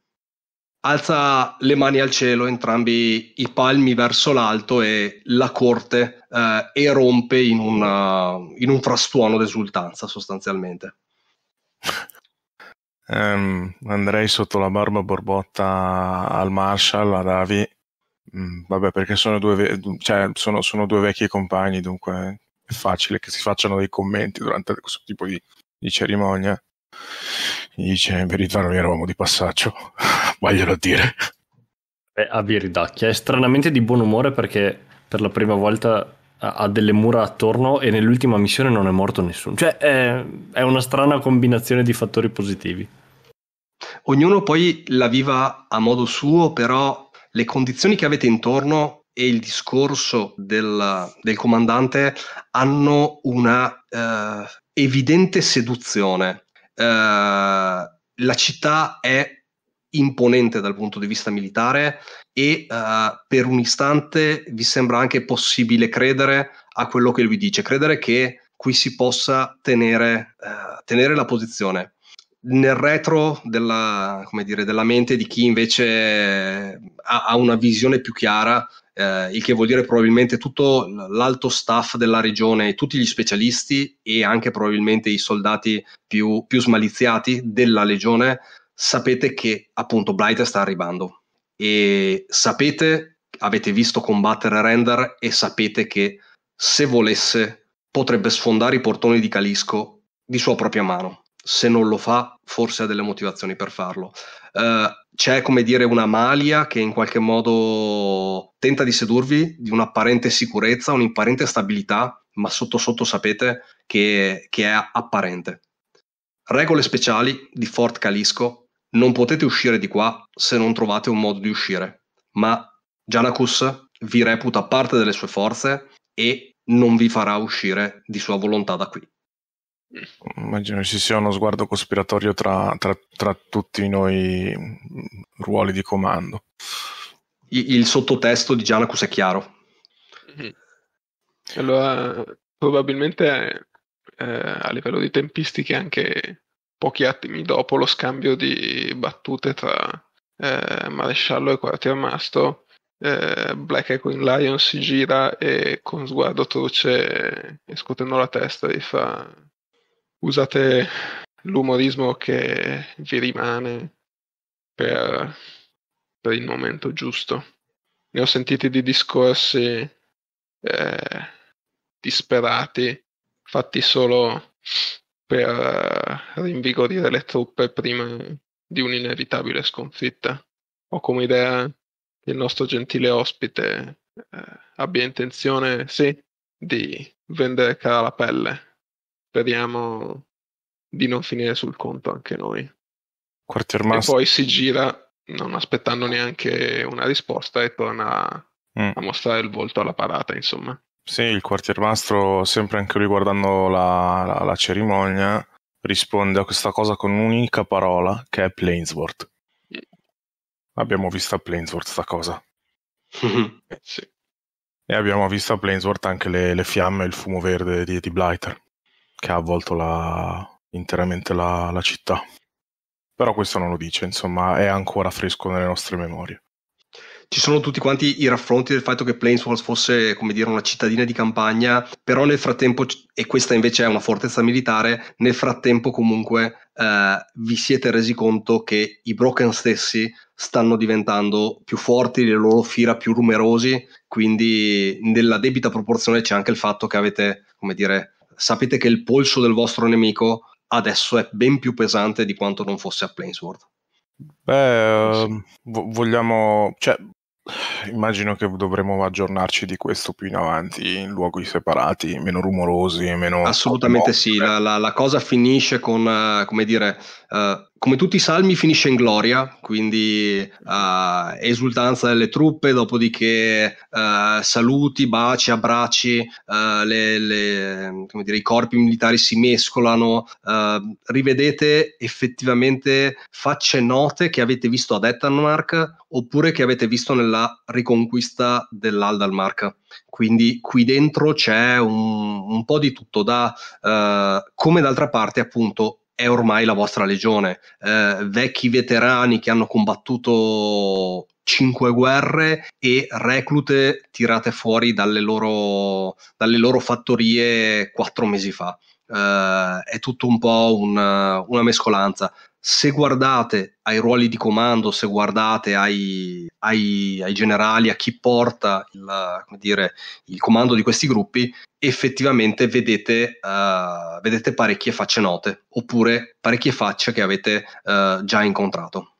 S1: alza le mani al cielo, entrambi i palmi verso l'alto e la corte eh, erompe in, una, eh, in, un frastuono d'esultanza sostanzialmente.
S4: Um, andrei sotto la barba borbotta al Marshall, a Ravi. Mm, vabbè, perché sono due, ve- cioè, sono, sono due vecchi compagni, dunque è facile che si facciano dei commenti durante questo tipo di, di cerimonia. Gli dice, in verità non eravamo di
S2: passaggio, <laughs> vaglielo a dire. Beh, a Viridacchia è stranamente di buon umore perché per la prima volta ha delle mura attorno e nell'ultima missione non è morto nessuno. Cioè è, è una strana combinazione di fattori positivi. Ognuno
S1: poi la viva a modo suo, però le condizioni che avete intorno e il discorso del, del comandante hanno una eh, evidente seduzione. Eh, la città è imponente dal punto di vista militare e uh, per un istante vi sembra anche possibile credere a quello che lui dice, credere che qui si possa tenere, uh, tenere la posizione. Nel retro della, dire, della, mente di chi invece ha, ha una visione più chiara eh, il che vuol dire probabilmente tutto l'alto staff della regione, tutti gli specialisti e anche probabilmente i soldati più, più smaliziati della legione, sapete che appunto Blighter sta arrivando e sapete, avete visto combattere Render e sapete che se volesse potrebbe sfondare i portoni di Calisco di sua propria mano. Se non lo fa, forse ha delle motivazioni per farlo eh, c'è come dire una malia che in qualche modo tenta di sedurvi di un'apparente sicurezza, un'apparente stabilità, ma sotto sotto sapete che, che è apparente. Regole speciali di Fort Calisco. Non potete uscire di qua se non trovate un modo di uscire, ma Janakus vi reputa parte delle sue forze e non vi farà uscire di sua volontà da qui.
S4: Immagino ci sia uno sguardo cospiratorio tra, tra, tra tutti noi
S1: mm, ruoli di comando. Il, il sottotesto di Janacus è chiaro.
S3: Mhm. Allora, probabilmente eh, a livello di tempistiche anche pochi attimi dopo lo scambio di battute tra eh, maresciallo e quartiermasto, eh, Black e Queen Lion si gira e con sguardo truce eh, e scuotendo la testa gli fa usate l'umorismo che vi rimane per, per il momento giusto. Ne ho sentiti di discorsi eh, disperati, fatti solo per eh, rinvigorire le truppe prima di un'inevitabile sconfitta. Ho come idea che il nostro gentile ospite eh, abbia intenzione, sì, di vendere cara la pelle Speriamo di non finire sul conto anche noi.
S4: Quartermaster. E
S3: poi si gira, non aspettando neanche una risposta, e torna mm. a mostrare
S4: il volto alla parata, insomma. Sì, il quartiermastro, sempre anche lui guardando la, la, la cerimonia, risponde a questa cosa con un'unica parola, che è Plainsworth. Mm. Abbiamo visto a Plainsworth sta cosa. <laughs> sì. E abbiamo visto a Plainsworth anche le, le fiamme e il fumo verde di, di Blighter che ha avvolto la, interamente la, la città. Però questo non lo dice, insomma, è ancora fresco nelle nostre memorie
S1: ci sono tutti quanti i raffronti del fatto che Planeswalls fosse, come dire, una cittadina di campagna, però nel frattempo, e questa invece è una fortezza militare, nel frattempo comunque eh, vi siete resi conto che i Broken stessi stanno diventando più forti, le loro fila più numerosi, quindi nella debita proporzione c'è anche il fatto che avete, come dire, sapete che il polso del vostro nemico adesso è ben più pesante di quanto non fosse a Plainsword.
S4: Beh, sì. Ehm, vogliamo... Cioè, immagino che dovremo aggiornarci di questo più in avanti, in luoghi separati, meno rumorosi, meno... Assolutamente sì,
S1: la, la, la, cosa finisce con, eh, come dire, eh, come tutti i salmi finisce in gloria, quindi uh, esultanza delle truppe, dopodiché uh, saluti, baci, abbracci, le, le, dire, i corpi militari si mescolano, rivedete effettivamente facce note che avete visto ad Ettenmark oppure che avete visto nella riconquista dell'Aldalmark. Quindi qui dentro c'è un, un po' di tutto, da come d'altra parte appunto è ormai la vostra legione. Eh, vecchi veterani che hanno combattuto cinque guerre e reclute tirate fuori dalle loro, dalle loro fattorie quattro mesi fa. Uh, è tutto un po' una, una mescolanza se guardate ai ruoli di comando, se guardate ai, ai, ai generali, a chi porta il, dire, il, comando di questi gruppi, effettivamente vedete, uh, vedete parecchie facce note oppure parecchie facce che avete uh, già incontrato.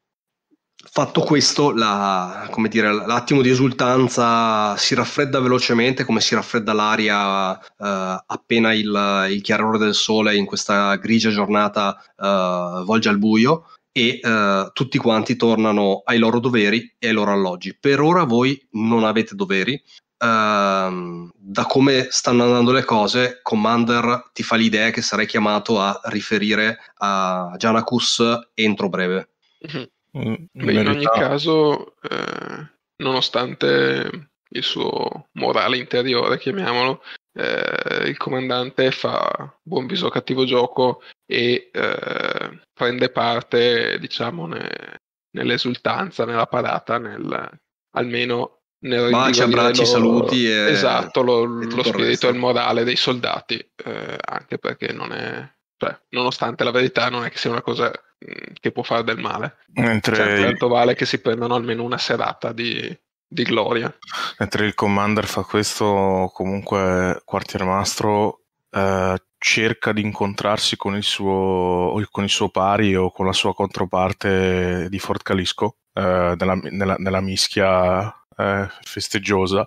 S1: Fatto questo, la, dire, l'attimo di esultanza si raffredda velocemente come si raffredda l'aria eh, appena il, il, chiarore del sole in questa grigia giornata eh, volge al buio e eh, tutti quanti tornano ai loro doveri e ai loro alloggi. Per ora voi non avete doveri. Ehm, da come stanno andando le cose, Commander ti fa l'idea che sarai chiamato a riferire a Janakus entro breve. Mm-hmm. Mm, in ogni
S3: caso, eh, nonostante il suo morale interiore, chiamiamolo, eh, il comandante fa buon viso cattivo gioco e eh, prende parte, diciamo, ne, nell'esultanza, nella parata, nel, almeno nel Baci, abbracci, saluti esatto, e, esatto, lo, lo spirito e il morale dei soldati, eh, anche perché non è cioè, nonostante la verità non è che sia una cosa mm, che può fare del male.
S4: Mentre... Cioè, tanto
S3: vale che si prendano almeno una serata di, di gloria.
S4: Mentre il commander fa questo, comunque quartiermastro eh, cerca di incontrarsi con il, suo, con il suo pari o con la sua controparte di Fort Calisco eh, nella, nella, nella, mischia eh, festeggiosa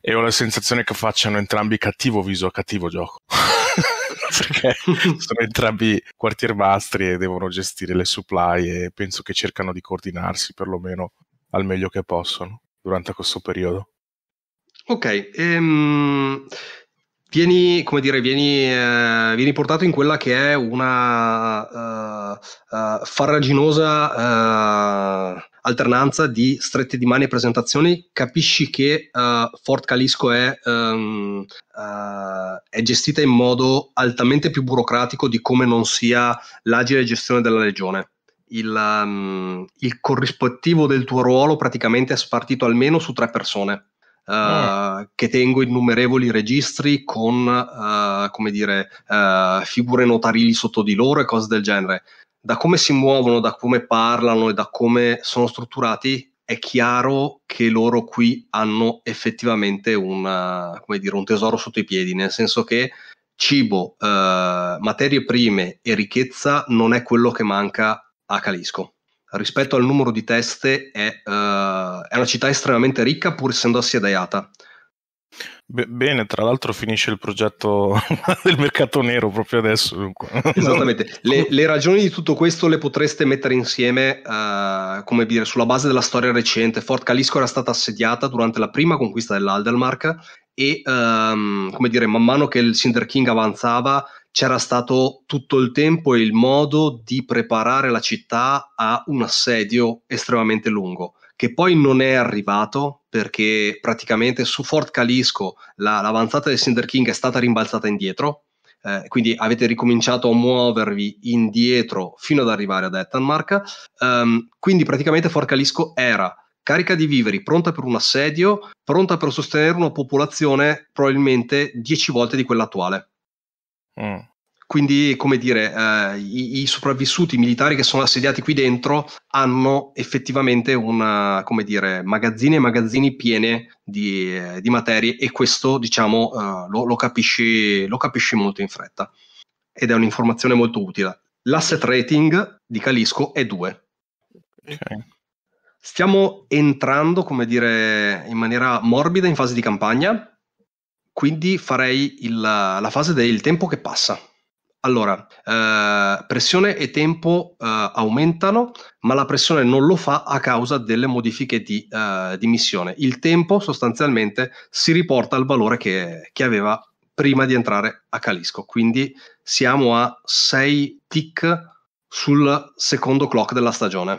S4: e ho la sensazione che facciano entrambi cattivo viso a cattivo gioco. <laughs> <laughs> perché sono entrambi quartiermastri e devono gestire le supply e penso che cercano di coordinarsi perlomeno al meglio che possono durante questo periodo.
S1: Ok, ehm, vieni, come dire, vieni, eh, vieni, portato in quella che è una uh, uh, farraginosa... Uh, alternanza di strette di mani e presentazioni, capisci che uh, Fort Calisco è, um, uh, è, gestita in modo altamente più burocratico di come non sia l'agile gestione della legione. Il, um, il corrispettivo del tuo ruolo praticamente è spartito almeno su tre persone. Uh, eh. che tengo innumerevoli registri con, uh, come dire, uh, figure notarili sotto di loro e cose del genere da come si muovono, da come parlano e da come sono strutturati, è chiaro che loro qui hanno effettivamente una, eh, dire, un tesoro sotto i piedi, nel senso che cibo, eh, materie prime e ricchezza non è quello che manca a Calisco. Rispetto al numero di teste, è, eh, è una città estremamente ricca pur essendo assediata.
S4: Be- bene, tra l'altro finisce il progetto <laughs> del mercato nero proprio adesso.
S1: Esattamente, le, <laughs> le, ragioni di tutto questo le potreste mettere insieme, uh, come dire, sulla base della storia recente. Fort Calisco era stata assediata durante la prima conquista dell'Aldelmark e, um, come dire, man mano che il Cinder King avanzava c'era stato tutto il tempo e il modo di preparare la città a un assedio estremamente lungo, che poi non è arrivato, perché praticamente su Fort Calisco la, l'avanzata del Cinder King è stata rimbalzata indietro, eh, quindi avete ricominciato a muovervi indietro fino ad arrivare ad Ettenmark. Um, ehm, quindi praticamente Fort Calisco era carica di viveri, pronta per un assedio, pronta per sostenere una popolazione probabilmente 10 volte di quella attuale. Mm. Quindi, come dire, eh, i, i, sopravvissuti i militari che sono assediati qui dentro hanno effettivamente una, come dire, magazzini e magazzini pieni di, eh, di materie e questo, diciamo, eh, lo, lo, capisci, lo capisci molto in fretta. Ed è un'informazione molto utile. L'asset rating di Calisco è 2. Okay. Stiamo entrando, come dire, in maniera morbida in fase di campagna, quindi farei il, la fase del tempo che passa. Allora, eh, pressione e tempo eh, aumentano, ma la pressione non lo fa a causa delle modifiche di, eh, di missione. Il tempo sostanzialmente si riporta al valore che, che aveva prima di entrare a Calisco, quindi siamo a 6 tick sul secondo clock della stagione.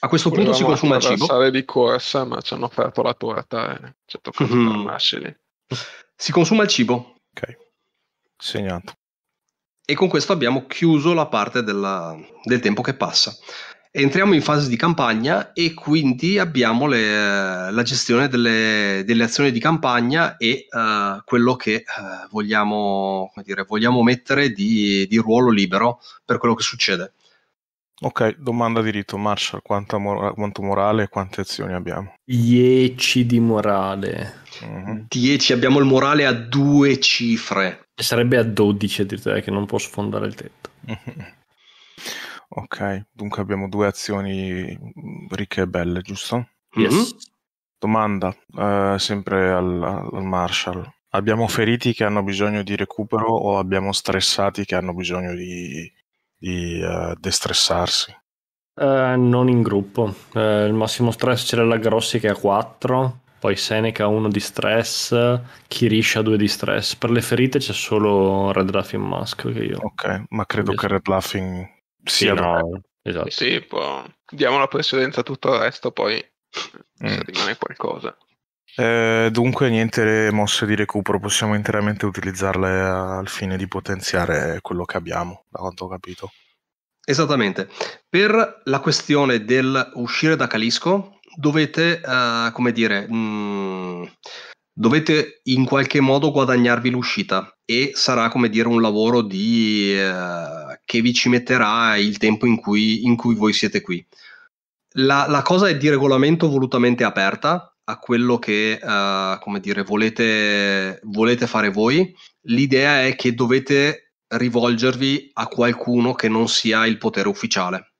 S1: A questo Volevamo punto si consuma il cibo. Volevamo
S3: di corsa, ma ci hanno aperto la torta e eh.
S1: ci mm-hmm. Si consuma il cibo. Ok, segnato. E con questo abbiamo chiuso la parte della, del tempo che passa. Entriamo in fase di campagna e quindi abbiamo le, la gestione delle, delle, azioni di campagna e uh, quello che uh, vogliamo, dire, vogliamo, mettere di, di, ruolo libero per quello che succede.
S4: Ok, domanda di rito, Marshall,
S2: mora- quanto morale e quante azioni abbiamo? 10 di morale. 10, mhm. uh-huh. abbiamo il morale a due cifre sarebbe a 12 addirittura che non può sfondare il tetto. <laughs> Ok, dunque abbiamo due azioni
S4: ricche e belle, giusto? Yes. Mm-hmm. Domanda, eh, sempre al, al Marshall. Abbiamo feriti che hanno bisogno di recupero o abbiamo stressati che hanno bisogno di, di uh, destressarsi?
S2: Uh, non in gruppo. Uh, il massimo stress c'era la Grossi che è a 4, poi Seneca 1 di stress, Kirisha 2 di stress. Per le ferite c'è solo Red Laughing Mask che io. Ok, ma credo che Red Laughing sia sì, no, esatto.
S3: Sì, può... diamo la precedenza a tutto il resto, poi mm.
S4: se rimane qualcosa. Eh, dunque, niente, le mosse di recupero possiamo interamente utilizzarle al fine di potenziare
S1: quello che abbiamo, da quanto ho capito. Esattamente. Per la questione del uscire da Calisco, dovete, uh, come dire, mh, mm, dovete in qualche modo guadagnarvi l'uscita e sarà, come dire, un lavoro di, uh, che vi ci metterà il tempo in cui, in cui voi siete qui. La, la, cosa è di regolamento volutamente aperta a quello che, uh, come dire, volete, volete fare voi. L'idea è che dovete rivolgervi a qualcuno che non sia il potere ufficiale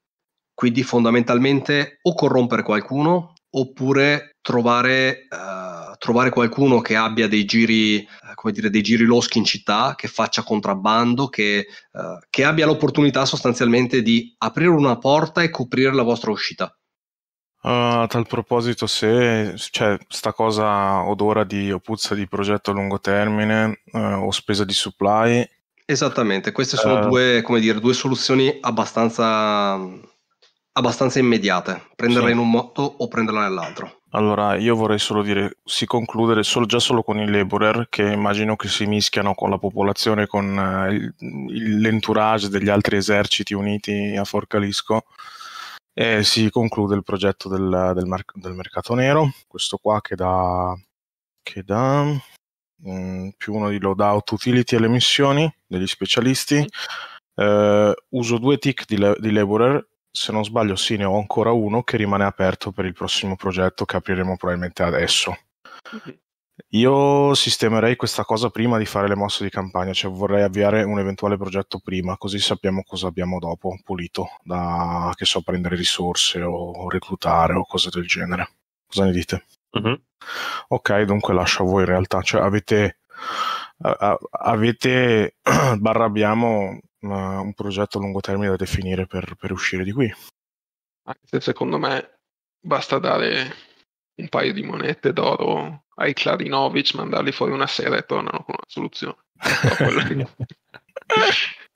S1: quindi fondamentalmente o corrompere qualcuno oppure trovare, uh, trovare qualcuno che abbia dei giri, eh, come dire, dei giri loschi in città, che faccia contrabbando, che, uh, che abbia l'opportunità sostanzialmente di aprire una porta e coprire la vostra uscita.
S4: Uh, a tal proposito, se c'è cioè, sta cosa odora di o puzza di progetto a lungo termine uh, o spesa di supply.
S1: Esattamente, queste sono uh, due, dire, due, soluzioni abbastanza abbastanza immediate, prenderla sì. in un modo o prenderla nell'altro.
S4: Allora, io vorrei solo dire, si concludere solo, già solo con i laborer, che immagino che si mischiano con la popolazione, con eh, il, l'entourage degli altri eserciti uniti a Forcalisco, e si conclude il progetto del, del, mar- del mercato nero, questo qua che dà, che dà mh, mm, più uno di loadout utility alle missioni degli specialisti, eh, uso due tick di, le- di laborer se non sbaglio sì ne ho ancora uno che rimane aperto per il prossimo progetto che apriremo probabilmente adesso. mm Io sistemerei questa cosa prima di fare le mosse di campagna, cioè vorrei avviare un eventuale progetto prima, così sappiamo cosa abbiamo dopo, pulito, da che so, prendere risorse o reclutare o cose del genere. Cosa ne dite? Mm-hmm. Ok, dunque lascio a voi in realtà, cioè avete, a, avete <clears throat> barra abbiamo una, un progetto a lungo termine da definire per, per uscire di qui. Anche se secondo me
S3: basta dare un paio di monete d'oro ai Klarinovic, mandarli fuori una sera e tornano con una soluzione. <laughs>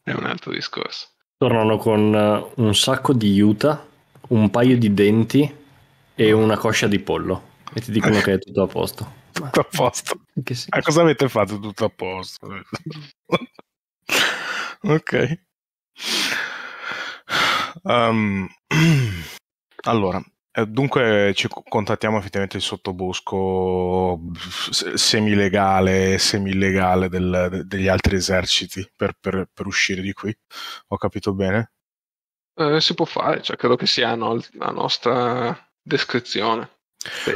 S3: è un altro discorso.
S2: Tornano con eh, un sacco di juta, un paio di denti e mm. una coscia di pollo e ti dicono che è tutto a posto. <laughs> Tutto a posto. Ma eh, cosa avete fatto tutto a posto? <laughs>
S4: ok. Um, <clears throat> allora, eh, dunque ci contattiamo effettivamente il sottobosco semilegale, semilegale del, degli altri eserciti per, per, per, uscire di qui. Ho capito bene?
S3: Eh, si può fare, cioè, credo che sia no, la nostra descrizione.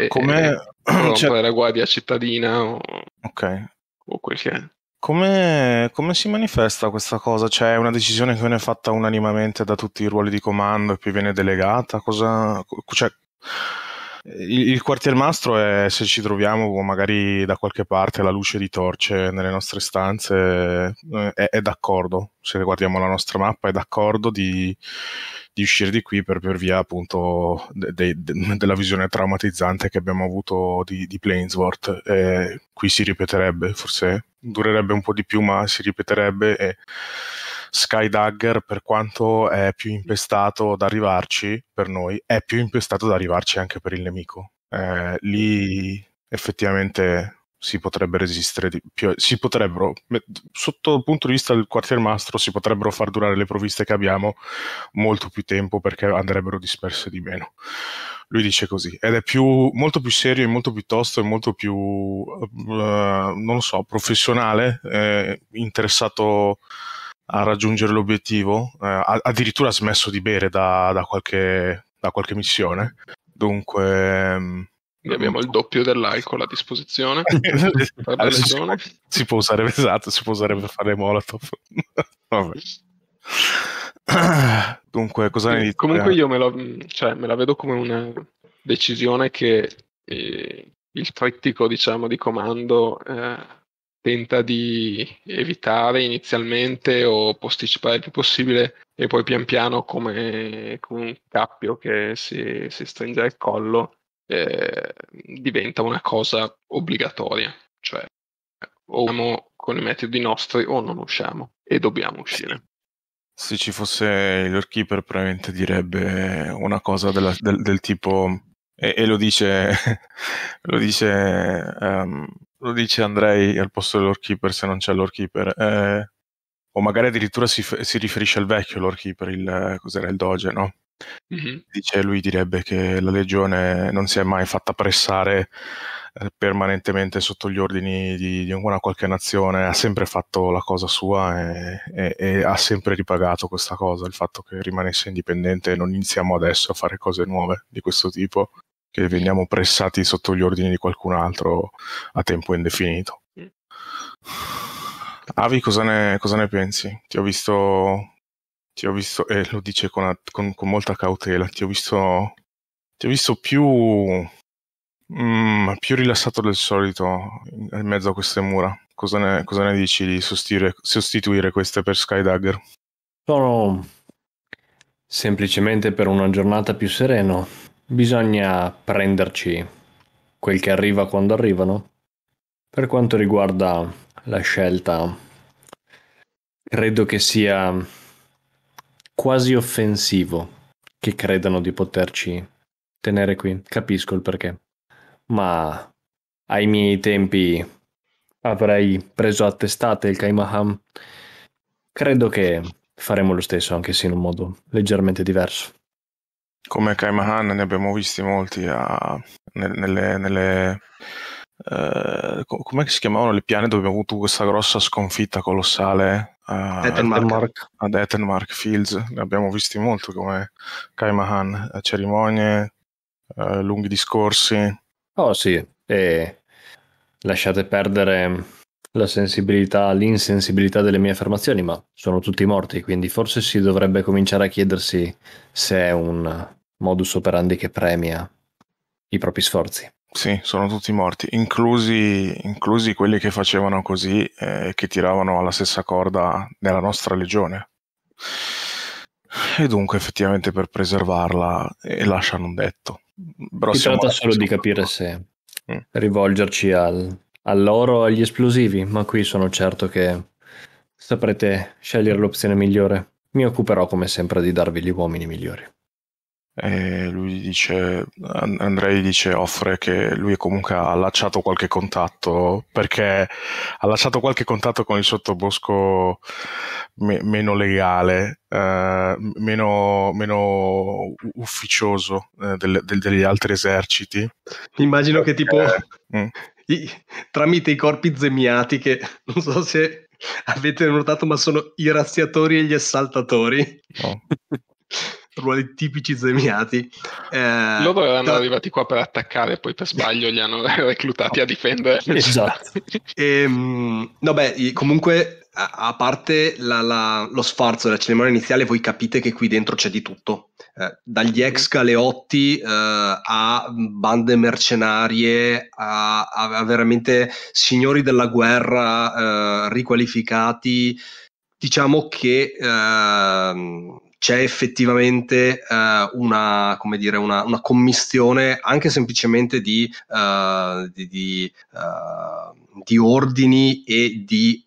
S3: Come <clears throat> cioè... la guardia cittadina o,
S4: ok. o quel che è. Come, come, si manifesta questa cosa? Cioè, è una decisione che viene fatta unanimemente da tutti i ruoli di comando e poi viene delegata? Cosa, cioè, il, il quartiermastro è se ci troviamo magari da qualche parte la luce di torce nelle nostre stanze, eh, è, è d'accordo, se guardiamo la nostra mappa, è d'accordo di, di uscire di qui per, per via appunto de, de, della visione traumatizzante che abbiamo avuto di, di Plainsworth. Eh, qui si ripeterebbe, forse durerebbe un po' di più, ma si ripeterebbe e Skydagger, per quanto è più impestato ad arrivarci per noi, è più impestato ad arrivarci anche per il nemico. Eh, lì effettivamente si potrebbe resistere di più, eh, si potrebbero, sotto il punto di vista del quartiermastro, si potrebbero far durare le provviste che abbiamo molto più tempo perché andrebbero disperse di meno. Lui dice così, ed è più, molto più serio e molto più tosto e molto più, uh, non lo so, professionale, eh, interessato a raggiungere l'obiettivo, eh, addirittura ha smesso di bere da, da, qualche, da qualche missione. Dunque, ehm, quindi abbiamo il doppio dell'alcol a disposizione.
S3: si, <laughs> può,
S4: si può usare esatto, si può usare per fare molotov. <laughs> Vabbè. <clears throat> Dunque, cosa ne dici? Comunque io
S3: me, lo, cioè, me la vedo come una decisione che eh, il trittico, diciamo, di comando eh, tenta di evitare inizialmente o posticipare il più possibile e poi pian piano come, come un cappio che si, si stringe al collo eh, diventa una cosa obbligatoria, cioè o usciamo con i metodi nostri o non usciamo e dobbiamo
S4: uscire. Se ci fosse l'Earkeeper probabilmente direbbe una cosa della, del, del, tipo, e, e, lo dice, <laughs> lo dice, um, lo dice Andrei al posto dell'Earkeeper se non c'è l'Earkeeper, eh, o magari addirittura si, si riferisce al vecchio l'Earkeeper, il, cos'era il Doge, no? Mm-hmm. Dice, lui direbbe che la legione non si è mai fatta pressare eh, permanentemente sotto gli ordini di, di, una qualche nazione, ha sempre fatto la cosa sua e, e, e, ha sempre ripagato questa cosa, il fatto che rimanesse indipendente non iniziamo adesso a fare cose nuove di questo tipo, che veniamo pressati sotto gli ordini di qualcun altro a tempo indefinito. Mm. Avi, cosa ne, cosa ne pensi? Ti ho visto ti ho visto, e eh, lo dice con, con, con, molta cautela, ti ho visto, ti ho visto più, mm, più rilassato del solito in mezzo a queste mura. Cosa ne, cosa ne dici di sostituire, sostituire queste per Skydagger?
S2: Sono semplicemente per una giornata più sereno. Bisogna prenderci quel che arriva quando arrivano. Per quanto riguarda la scelta, credo che sia quasi offensivo che credano di poterci tenere qui. Capisco il perché. Ma ai miei tempi avrei preso a testate il Kaimaham. Credo che faremo lo stesso, anche se in un modo leggermente diverso. Come Kaimahan
S4: ne abbiamo visti molti a, ah, nelle, nelle eh, com'è si chiamavano le piane dove abbiamo avuto questa grossa sconfitta colossale eh, a ad Ettenmark Fields? Ne abbiamo visti molto come Kaimahan, eh, cerimonie,
S2: eh, lunghi discorsi. Oh sì, e lasciate perdere la sensibilità, l'insensibilità delle mie affermazioni, ma sono tutti morti, quindi forse si dovrebbe cominciare a chiedersi se è un modus operandi che premia i propri sforzi. Sì, sono tutti morti, inclusi,
S4: inclusi quelli che facevano così e eh, che tiravano alla stessa corda nella nostra legione. E dunque effettivamente per preservarla e eh, lasciano
S2: un detto. Però si tratta solo di capire se mm. rivolgerci al, all'oro o agli esplosivi, ma qui sono certo che saprete scegliere l'opzione migliore. Mi occuperò come sempre di darvi gli uomini migliori. E lui
S4: dice, Andrei dice, offre che lui comunque ha lasciato qualche contatto perché ha lasciato qualche contatto con il sottobosco me- meno legale, eh, meno, meno, ufficioso
S1: eh, del, del, degli altri eserciti. Immagino che tipo eh. <laughs> i, tramite i corpi zemiati che <laughs> non so se avete notato ma sono i razziatori e gli assaltatori. No. <laughs> ruoli tipici zemiati. Eh,
S3: Loro erano da... arrivati qua per attaccare, poi per sbaglio li hanno <laughs> reclutati a difendere. Esatto.
S1: <laughs> e, ehm, no, beh, comunque, a parte la, la, lo sfarzo della cerimonia iniziale, voi capite che qui dentro c'è di tutto. Eh, dagli ex galeotti eh, a bande mercenarie, a, a, a, veramente signori della guerra eh, riqualificati. Diciamo che ehm, c'è effettivamente uh, una, dire, una, una, commistione anche semplicemente di, uh, di, di, uh, di ordini e di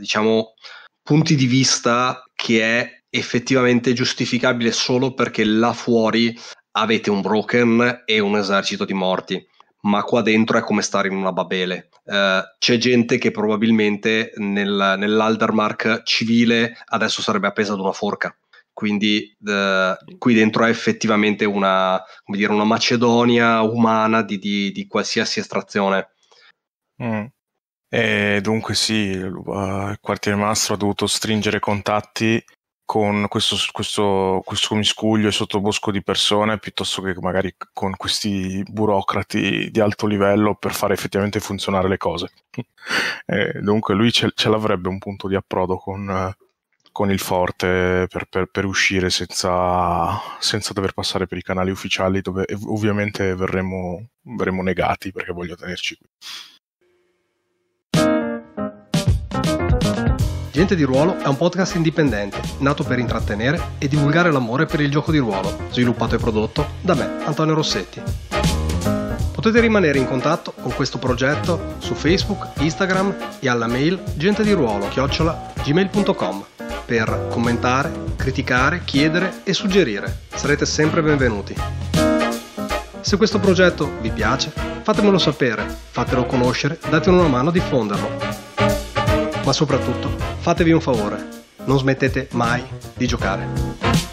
S1: diciamo, punti di vista che è effettivamente giustificabile solo perché là fuori avete un broken e un esercito di morti ma qua dentro è come stare in una babele. Uh, c'è gente che probabilmente nel, nell'aldermark civile adesso sarebbe appesa ad una forca quindi eh, qui dentro è effettivamente una, dire, una Macedonia umana di, di, di qualsiasi estrazione.
S4: Mm. E dunque sì, il eh, quartiere mastro ha dovuto stringere contatti con questo, questo, questo miscuglio e sottobosco di persone piuttosto che magari con questi burocrati di alto livello per fare effettivamente funzionare le cose. <laughs> E dunque lui ce, ce, l'avrebbe un punto di approdo con, eh, con il forte per, per, per uscire senza, senza, dover passare per i canali ufficiali dove ovviamente verremo, verremo negati perché voglio tenerci qui.
S1: Gente di Ruolo è un podcast indipendente, nato per intrattenere e divulgare l'amore per il gioco di ruolo, sviluppato e prodotto da me, Antonio Rossetti. Potete rimanere in contatto con questo progetto su Facebook, Instagram e alla mail gentediruolo-gmail.com per commentare, criticare, chiedere e suggerire. Sarete sempre benvenuti. Se questo progetto vi piace, fatemelo sapere, fatelo conoscere, datemi una mano a diffonderlo. Ma soprattutto, fatevi un favore, non smettete mai di giocare.